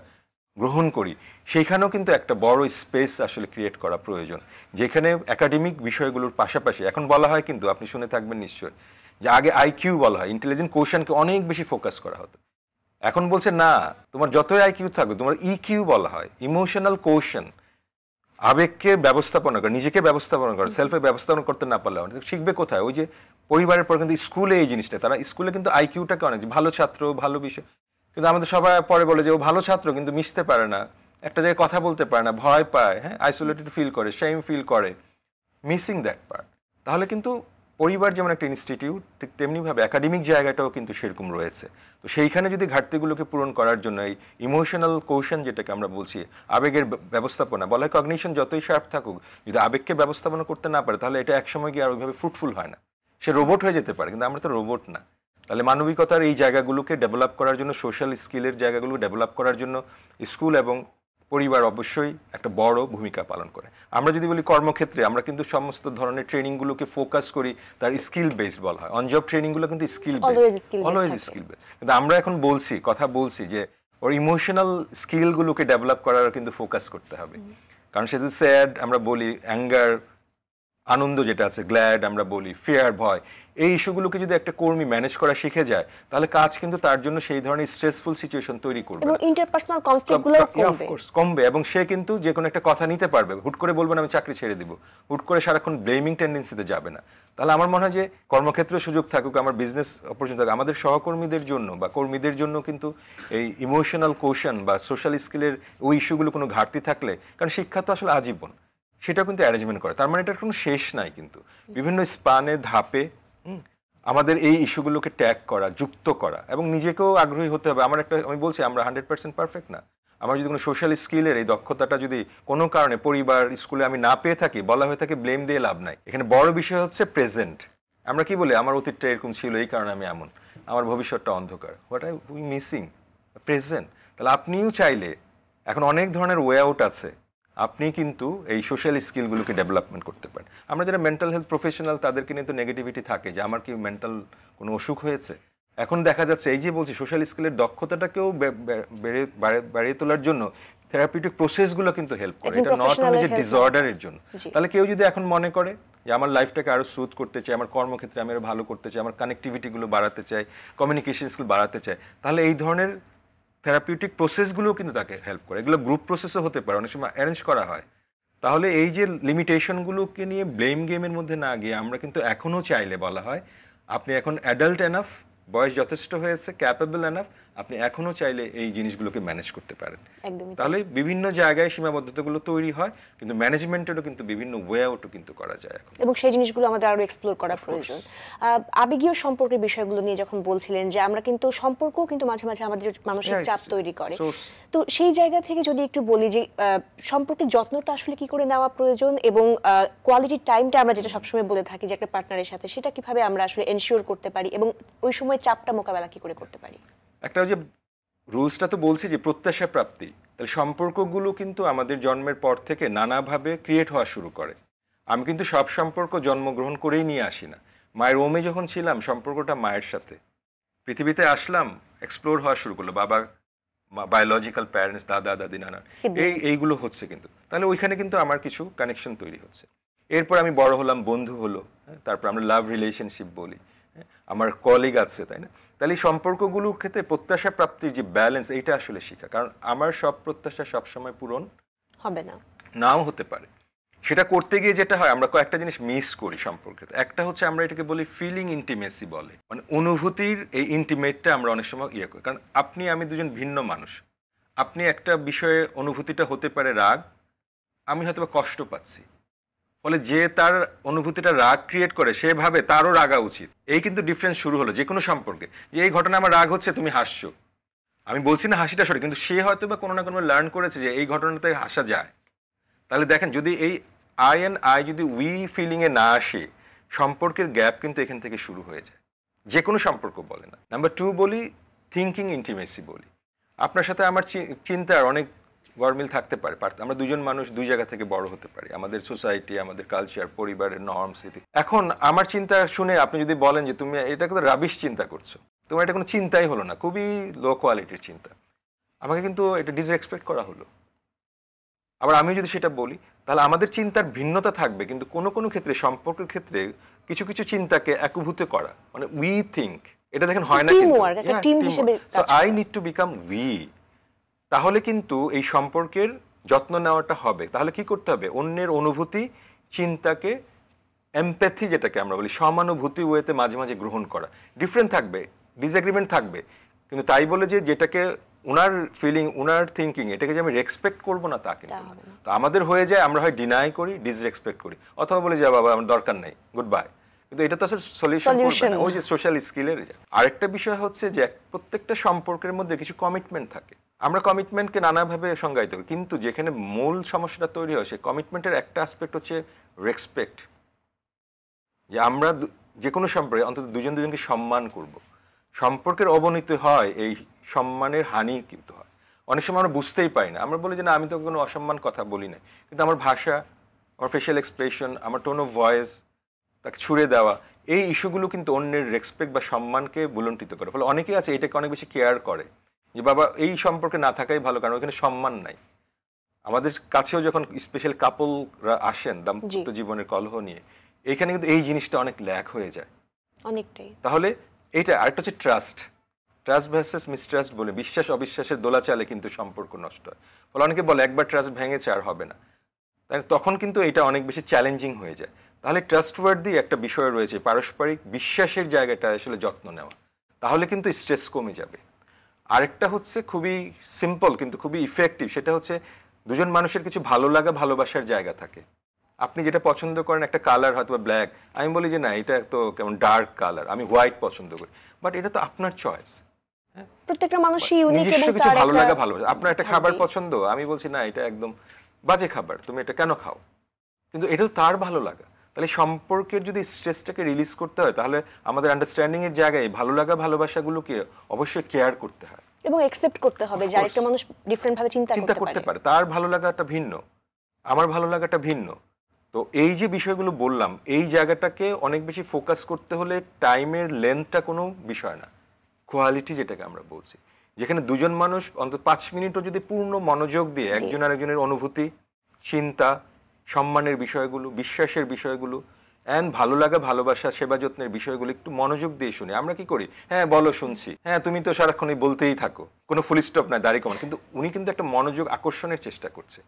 Speaker 2: গ্রহণ করি সেইখানেও কিন্তু একটা বড় স্পেস আসলে ক্রিয়েট করা প্রয়োজন যেখানে একাডেমিক বিষয়গুলোর পাশাপাশি এখন বলা হয় কিন্তু আপনি শুনে থাকবেন নিশ্চয় যে আগে আইকিউ বলা হয় ইন্টেলিজেন্ট কোয়েশনকে অনেক বেশি ফোকাস করা হতো এখন বলছে না তোমার যতই আইকিউ থাকবে তোমার ইকিউ e বলা হয় ইমোশনাল কোশন আবেগকে ব্যবস্থাপনা করে নিজেকে ব্যবস্থাপনা করে সেলফে ব্যবস্থাপনা করতে না পারলে অনেক শিখবে কোথায় ওই যে পরিবারের পর কিন্তু স্কুলে এই জিনিসটা তারা স্কুলে কিন্তু আইকিউটাকে অনেক ভালো ছাত্র ভালো বিষয় কিন্তু আমাদের সবাই পরে বলে যে ও ভালো ছাত্র কিন্তু মিশতে পারে না একটা জায়গায় কথা বলতে পারে না ভয় পায় হ্যাঁ আইসোলেটেড ফিল করে সেম ফিল করে মিসিং দ্যাট পার্ট তাহলে কিন্তু পরিবার যেমন একটা ইনস্টিটিউট ঠিক তেমনিভাবে একাডেমিক জায়গাটাও কিন্তু সেরকম রয়েছে তো সেইখানে যদি ঘাটতিগুলোকে পূরণ করার জন্য এই ইমোশনাল কৌশন যেটাকে আমরা বলছি আবেগের ব্যবস্থাপনা বলা হয় কগনিশন যতই শার্প থাকুক যদি আবেগকে ব্যবস্থাপনা করতে না পারে তাহলে এটা একসময় গিয়ে আর ওইভাবে ফ্রুটফুল হয় না সে রোবট হয়ে যেতে পারে কিন্তু আমরা তো রোবট না তাহলে মানবিকতার এই জায়গাগুলোকে ডেভেলপ করার জন্য সোশ্যাল স্কিলের জায়গাগুলো ডেভেলপ করার জন্য স্কুল এবং পরিবার অবশ্যই একটা বড় ভূমিকা পালন করে আমরা যদি বলি কর্মক্ষেত্রে আমরা কিন্তু সমস্ত ধরনের ট্রেনিংগুলোকে ফোকাস করি তার স্কিল বেসড বলা হয় অন জব ট্রেনিংগুলো কিন্তু স্কিল অলওয়েজ স্কিল বেসড কিন্তু আমরা এখন বলছি কথা বলছি যে ওর ইমোশনাল স্কিলগুলোকে ডেভেলপ করার কিন্তু ফোকাস করতে হবে কারণ সে যে স্যাড আমরা বলি অ্যাঙ্গার আনন্দ যেটা আছে গ্ল্যাড আমরা বলি ফেয়ার ভয় এই ইস্যুগুলোকে যদি একটা কর্মী ম্যানেজ করা শিখে যায় তাহলে কাজ কিন্তু তার জন্য সেই ধরনের স্ট্রেসফুল সিচুয়েশন তৈরি করবে এবং
Speaker 1: ইন্টারপার্সোনাল কনফ্লিক্টগুলো কমবে
Speaker 2: কমবে এবং সে কিন্তু যে কোনো একটা কথা নিতে পারবে হুট করে বলবেন আমি চাকরি ছেড়ে দিব হুট করে সারাক্ষণ ব্লেমিং টেন্ডেন্সিতে যাবে না তাহলে আমার মনে হয় যে কর্মক্ষেত্রে সুযোগ থাকুক আমার বিজনেস অপরচুনিটি থাকুক আমাদের সহকর্মীদের জন্য বা কর্মীদের জন্য কিন্তু এই ইমোশনাল কোশন বা সোশ্যাল স্কিলের ওই ইস্যুগুলো কোনো ঘাটতি থাকলে কারণ শিক্ষা তো আসলে আজীবন সেটা কিন্তু অ্যারেঞ্জমেন্ট করে তার মানে এটার কোনো শেষ নাই কিন্তু বিভিন্ন স্পানে ধাপে আমাদের এই ইস্যুগুলোকে ট্যাগ করা যুক্ত করা এবং নিজেকেও আগ্রহী হতে হবে আমার একটা আমি বলছি আমরা হান্ড্রেড পার্সেন্ট পারফেক্ট না আমার যদি কোনো সোশ্যাল স্কিলের এই দক্ষতাটা যদি কোনো কারণে পরিবার স্কুলে আমি না পেয়ে থাকি বলা হয়ে থাকে ব্লেম দিয়ে লাভ নাই এখানে বড় বিষয় হচ্ছে প্রেজেন্ট আমরা কি বলি আমার অতীতটা এরকম ছিল এই কারণে আমি এমন আমার ভবিষ্যৎটা অন্ধকার what I we missing present তাহলে আপনিও চাইলে এখন অনেক ধরনের ওয়ে আউট আছে আপনি কিন্তু এই সোশ্যাল স্কিলগুলোকে ডেভেলপমেন্ট করতে পারেন আমরা যারা মেন্টাল হেলথ প্রফেশনাল তাদেরকে নিয়ে তো নেগেটিভিটি থাকে যে আমার কি মেন্টাল কোনো অসুখ হয়েছে এখন দেখা যাচ্ছে এই যে বলছি সোশ্যাল স্কিলের দক্ষতাটাকেও বাড়িয়ে তোলার জন্য থেরাপিউটিক প্রসেসগুলো কিন্তু হেল্প করে এটা নট অনলি যে ডিসঅর্ডারের জন্য তাহলে কেউ যদি এখন মনে করে যে আমার লাইফটাকে আরও সুদ করতে চাই আমার কর্মক্ষেত্রে আমি আরও ভালো করতে চাই আমার কানেকটিভিটিগুলো বাড়াতে চাই কমিউনিকেশন স্কিল বাড়াতে চাই তাহলে এই ধরনের থেরাপিউটিক প্রসেসগুলোও কিন্তু তাকে হেল্প করে এগুলো গ্রুপ প্রসেসও হতে পারে অনেক সময় অ্যারেঞ্জ করা হয় তাহলে এই যে লিমিটেশনগুলোকে নিয়ে ব্লেম গেমের মধ্যে না গিয়ে আমরা কিন্তু এখনও চাইলে বলা হয় আপনি এখন অ্যাডাল্ট এনাফ বয়স যথেষ্ট হয়েছে ক্যাপেবল এনাফ আপনি এখনো চাইলে এই জিনিসগুলোকে ম্যানেজ করতে পারেন তাহলে বিভিন্ন জায়গায় সীমাবদ্ধতাগুলো তৈরি হয় কিন্তু ম্যানেজমেন্টেরও কিন্তু বিভিন্ন ওয়ে আউটও কিন্তু করা
Speaker 1: যায় এখন এবং সেই জিনিসগুলো আমাদের আরও এক্সপ্লোর করা প্রয়োজন আবেগীয় সম্পর্কের বিষয়গুলো নিয়ে যখন বলছিলেন যে আমরা কিন্তু সম্পর্ক কিন্তু মাঝে মাঝে আমাদের মানসিক চাপ তৈরি করে তো সেই জায়গা থেকে যদি একটু বলি যে সম্পর্কের যত্নটা আসলে কি করে নেওয়া প্রয়োজন এবং কোয়ালিটি টাইমটা আমরা যেটা সবসময় বলে থাকি যে একটা পার্টনারের সাথে সেটা কিভাবে আমরা আসলে এনশিওর করতে পারি এবং ওই সময় চাপটা মোকাবেলা কি করে করতে পারি
Speaker 2: একটা যে রুলসটা তো বলছি যে প্রত্যাশা প্রাপ্তি তাহলে সম্পর্কগুলো কিন্তু আমাদের জন্মের পর থেকে নানাভাবে ক্রিয়েট হওয়া শুরু করে আমি কিন্তু সব সম্পর্ক জন্মগ্রহণ করেই নিয়ে আসি না মায়ের ওমে যখন ছিলাম সম্পর্কটা মায়ের সাথে পৃথিবীতে আসলাম এক্সপ্লোর হওয়া শুরু করলো বাবা বায়োলজিক্যাল প্যারেন্টস দাদা দাদি নানা এই এইগুলো হচ্ছে কিন্তু তাহলে ওইখানে কিন্তু আমার কিছু কানেকশন তৈরি হচ্ছে এরপর আমি বড় হলাম বন্ধু হলো হ্যাঁ, তারপর আমরা লাভ রিলেশনশিপ বলি হ্যাঁ, আমার কলিগ আছে তাই না তাহলে এই সম্পর্কগুলোর ক্ষেত্রে প্রত্যাশা প্রাপ্তির যে ব্যালেন্স এইটা আসলে শিখা কারণ আমার সব প্রত্যাশা সবসময় পূরণ হবে না নাও হতে পারে সেটা করতে গিয়ে যেটা হয় আমরা কয়েকটা জিনিস মিস করি সম্পর্কে একটা হচ্ছে আমরা এটাকে বলি ফিলিং ইন্টিমেসি বলে মানে অনুভূতির এই ইন্টিমেটটা আমরা অনেক সময় ইয়ে করি কারণ আপনি আমি দুজন ভিন্ন মানুষ আপনি একটা বিষয়ে অনুভূতিটা হতে পারে রাগ আমি হয়তো কষ্ট পাচ্ছি ফলে যে তার অনুভূতিটা রাগ ক্রিয়েট করে সেভাবে তারও রাগা উচিত এই কিন্তু ডিফারেন্স শুরু হলো যে কোনো সম্পর্কে যে এই ঘটনা আমার রাগ হচ্ছে তুমি হাসছো আমি বলছি না হাসিটা সরি কিন্তু সে হয়তো বা কোনো না কোনো লার্ন করেছে যে এই ঘটনাতে হাসা যায় তাহলে দেখেন যদি এই আই অ্যান্ড আই যদি উই ফিলিংয়ে না আসে সম্পর্কের গ্যাপ কিন্তু এখান থেকে শুরু হয়ে যায় যে কোনো সম্পর্ক বলে না নাম্বার টু বলি থিঙ্কিং ইন্টিমেসি বলি আপনার সাথে আমার চিন্তার অনেক গরমিল থাকতে পারে আমরা দুজন মানুষ দুই জায়গা থেকে বড় হতে পারি আমাদের সোসাইটি আমাদের কালচার পরিবারের নর্মস ইতি এখন আমার চিন্তা শুনে আপনি যদি বলেন যে তুমি এটা কিন্তু রাবিশ চিন্তা করছো তোমার এটা কোনো চিন্তাই হলো না খুবই লো কোয়ালিটির চিন্তা আমাকে কিন্তু এটা ডিসরেসপেক্ট করা হলো আবার আমি যদি সেটা বলি তাহলে আমাদের চিন্তার ভিন্নতা থাকবে কিন্তু কোনো কোনো ক্ষেত্রে সম্পর্কের ক্ষেত্রে কিছু কিছু চিন্তাকে একভূত করা মানে উই থিঙ্ক এটা দেখেন হয় না I need to become we তাহলে কিন্তু এই সম্পর্কের যত্ন নেওয়াটা হবে তাহলে কি করতে হবে অন্যের অনুভূতি চিন্তাকে এমপ্যাথি যেটাকে আমরা বলি সমানুভূতি ওয়েতে মাঝে মাঝে গ্রহণ করা ডিফারেন্ট থাকবে ডিসএগ্রিমেন্ট থাকবে কিন্তু তাই বলে যে যেটাকে ওনার ফিলিং ওনার থিঙ্কিং এটাকে যে আমি রেসপেক্ট করবো না তাকে তো আমাদের হয়ে যায় আমরা হয় ডিনাই করি ডিসরেসপেক্ট করি অথবা বলে যে বাবা আমার দরকার নেই গুড বাই কিন্তু এটা তো আসলে সলিউশন করবে না ওই যে সোশ্যাল স্কিলের আরেকটা বিষয় হচ্ছে যে প্রত্যেকটা সম্পর্কের মধ্যে কিছু কমিটমেন্ট থাকে আমরা কমিটমেন্টকে নানাভাবে সংজ্ঞায়িত করি কিন্তু যেখানে মূল সমস্যাটা তৈরি হয় সে কমিটমেন্টের একটা অ্যাসপেক্ট হচ্ছে রেসপেক্ট যে আমরা যে কোনো সম্পর্কে অন্তত দুজন দুজনকে সম্মান করব সম্পর্কের অবনতি হয় এই সম্মানের হানি কিন্তু হয় অনেক সময় আমরা বুঝতেই পারি না আমরা বলি যে না আমি তো কোনো অসম্মান কথা বলি না কিন্তু আমার ভাষা আমার ফেশিয়াল এক্সপ্রেশন আমার টোন অফ ভয়েস তাকে ছুড়ে দেওয়া এই ইস্যুগুলো কিন্তু অন্যের রেসপেক্ট বা সম্মানকে বুলন্টিত করে ফলে অনেকেই আছে এটাকে অনেক বেশি কেয়ার করে যে বাবা এই সম্পর্কে না থাকাই ভালো কারণ ওইখানে সম্মান নাই আমাদের কাছেও যখন স্পেশাল কাপলরা আসেন দাম্পত্য জীবনের কলহ নিয়ে এখানে কিন্তু এই জিনিসটা অনেক ল্যাক হয়ে যায় অনেকটাই তাহলে এটা আরেকটা হচ্ছে ট্রাস্ট ট্রাস্ট ভার্সেস মিসট্রাস্ট বলে বিশ্বাস অবিশ্বাসের দোলাচালে কিন্তু সম্পর্ক নষ্ট হয় ফলে অনেকে বলে একবার ট্রাস্ট ভেঙেছে আর হবে না তাই তখন কিন্তু এটা অনেক বেশি চ্যালেঞ্জিং হয়ে যায় তাহলে ট্রাস্টওয়ার্দি একটা বিষয় রয়েছে পারস্পরিক বিশ্বাসের জায়গাটা আসলে যত্ন নেওয়া তাহলে কিন্তু স্ট্রেস কমে যাবে আরেকটা হচ্ছে খুবই সিম্পল কিন্তু খুবই ইফেক্টিভ সেটা হচ্ছে দুজন মানুষের কিছু ভালো লাগা ভালোবাসার জায়গা থাকে আপনি যেটা পছন্দ করেন একটা কালার হয়তো ব্ল্যাক আমি বলি যে না এটা তো কেমন ডার্ক কালার আমি হোয়াইট পছন্দ করি বাট এটা তো আপনার চয়েস
Speaker 1: হ্যাঁ? প্রত্যেকটা মানুষ ইউনিক কিছু ভালো লাগা ভালোবাসা
Speaker 2: আপনার একটা খাবার পছন্দ আমি বলছি না এটা একদম বাজে খাবার তুমি এটা কেন খাও কিন্তু এটা তো তার ভালো লাগা তাহলে সম্পর্কের যদি স্ট্রেসটাকে রিলিজ করতে হয় তাহলে আমাদের আন্ডারস্ট্যান্ডিংয়ের জায়গায় ভালো লাগা ভালোবাসাগুলোকে অবশ্যই কেয়ার করতে হয়
Speaker 1: এবং অ্যাকসেপ্ট করতে হবে যে আরেকটা মানুষ ডিফারেন্ট ভাবে চিন্তা চিন্তা করতে
Speaker 2: পারে তার ভালো লাগাটা ভিন্ন আমার ভালো লাগাটা ভিন্ন তো এই যে বিষয়গুলো বললাম এই জায়গাটাকে অনেক বেশি ফোকাস করতে হলে টাইমের লেন্থটা কোনো বিষয় না কোয়ালিটি যেটাকে আমরা বলছি যেখানে দুজন মানুষ অন্তত পাঁচ মিনিটও যদি পূর্ণ মনোযোগ দিয়ে একজন আরেকজনের অনুভূতি চিন্তা সম্মানের বিষয়গুলো বিশ্বাসের বিষয়গুলো অ্যান্ড ভালো লাগা ভালোবাসা সেবা যত্নের বিষয়গুলো একটু মনোযোগ দিয়ে শুনি আমরা কি করি হ্যাঁ বলো শুনছি হ্যাঁ তুমি তো সারাক্ষণই বলতেই থাকো কোনো ফুল স্টপ নাই দাঁড়িয়ে কমান কিন্তু উনি কিন্তু একটা মনোযোগ আকর্ষণের চেষ্টা করছে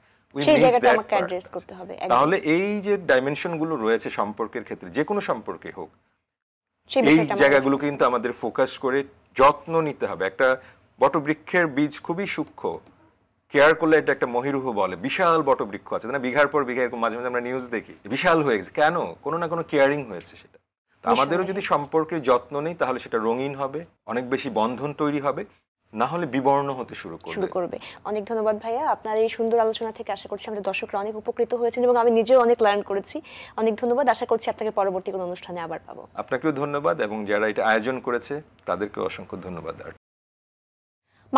Speaker 2: তাহলে এই যে ডাইমেনশনগুলো রয়েছে সম্পর্কের ক্ষেত্রে যে কোনো সম্পর্কে হোক
Speaker 1: এই জায়গাগুলো
Speaker 2: কিন্তু আমাদের ফোকাস করে যত্ন নিতে হবে একটা বটবৃক্ষের বীজ খুবই সূক্ষ্ম কেয়ার করলে এটা একটা মহিরুহ বলে বিশাল বটবৃক্ষ আছে না মানে বিঘার পর বিঘা এরকম মাঝে মাঝে আমরা নিউজ দেখি বিশাল হয়ে গেছে কেন কোনো না কোনো কেয়ারিং হয়েছে সেটা আমাদেরও যদি সম্পর্কের যত্ন নেই তাহলে সেটা রঙিন হবে অনেক বেশি বন্ধন তৈরি হবে না হলে বিবর্ণ হতে শুরু করবে শুরু করবে
Speaker 1: অনেক ধন্যবাদ ভাইয়া আপনার এই সুন্দর আলোচনা থেকে আশা করছি আমাদের দর্শকরা অনেক উপকৃত হয়েছেন এবং আমি নিজেও অনেক লার্ন করেছি অনেক ধন্যবাদ আশা করছি আপনাকে পরবর্তী কোনো অনুষ্ঠানে আবার পাবো
Speaker 2: আপনাকেও ধন্যবাদ এবং যারা এটা আয়োজন করেছে তাদেরকেও অসংখ্য ধন্যবাদ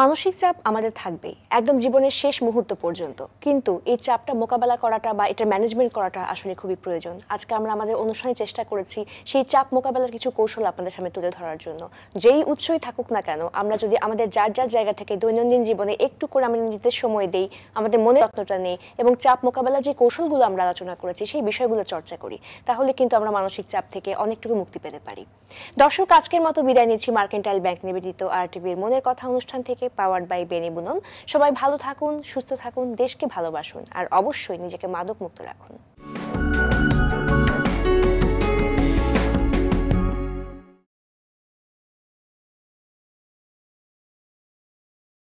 Speaker 1: মানসিক চাপ আমাদের থাকবেই একদম জীবনের শেষ মুহূর্ত পর্যন্ত কিন্তু এই চাপটা মোকাবেলা করাটা বা এটা ম্যানেজমেন্ট করাটা আসলে খুবই প্রয়োজন আজকে আমরা আমাদের অনুষ্ঠানে চেষ্টা করেছি সেই চাপ মোকাবেলার কিছু কৌশল আপনাদের সামনে তুলে ধরার জন্য যেই উৎসই থাকুক না কেন আমরা যদি আমাদের যার যার জায়গা থেকে দৈনন্দিন জীবনে একটু করে আমরা নিজেদের সময় দেই আমাদের মনের রত্নটা নেই এবং চাপ মোকাবেলার যে কৌশলগুলো আমরা আলোচনা করেছি সেই বিষয়গুলো চর্চা করি তাহলে কিন্তু আমরা মানসিক চাপ থেকে অনেকটুকু মুক্তি পেতে পারি দর্শক আজকের মতো বিদায় নিচ্ছি মার্কেন্টাইল ব্যাংক নিবেদিত আর টিভির মনের কথা অনুষ্ঠান থেকে থেকে পাওয়ার বাই বেনিবুনম সবাই ভালো থাকুন সুস্থ থাকুন দেশকে ভালোবাসুন আর অবশ্যই নিজেকে মাদক মুক্ত রাখুন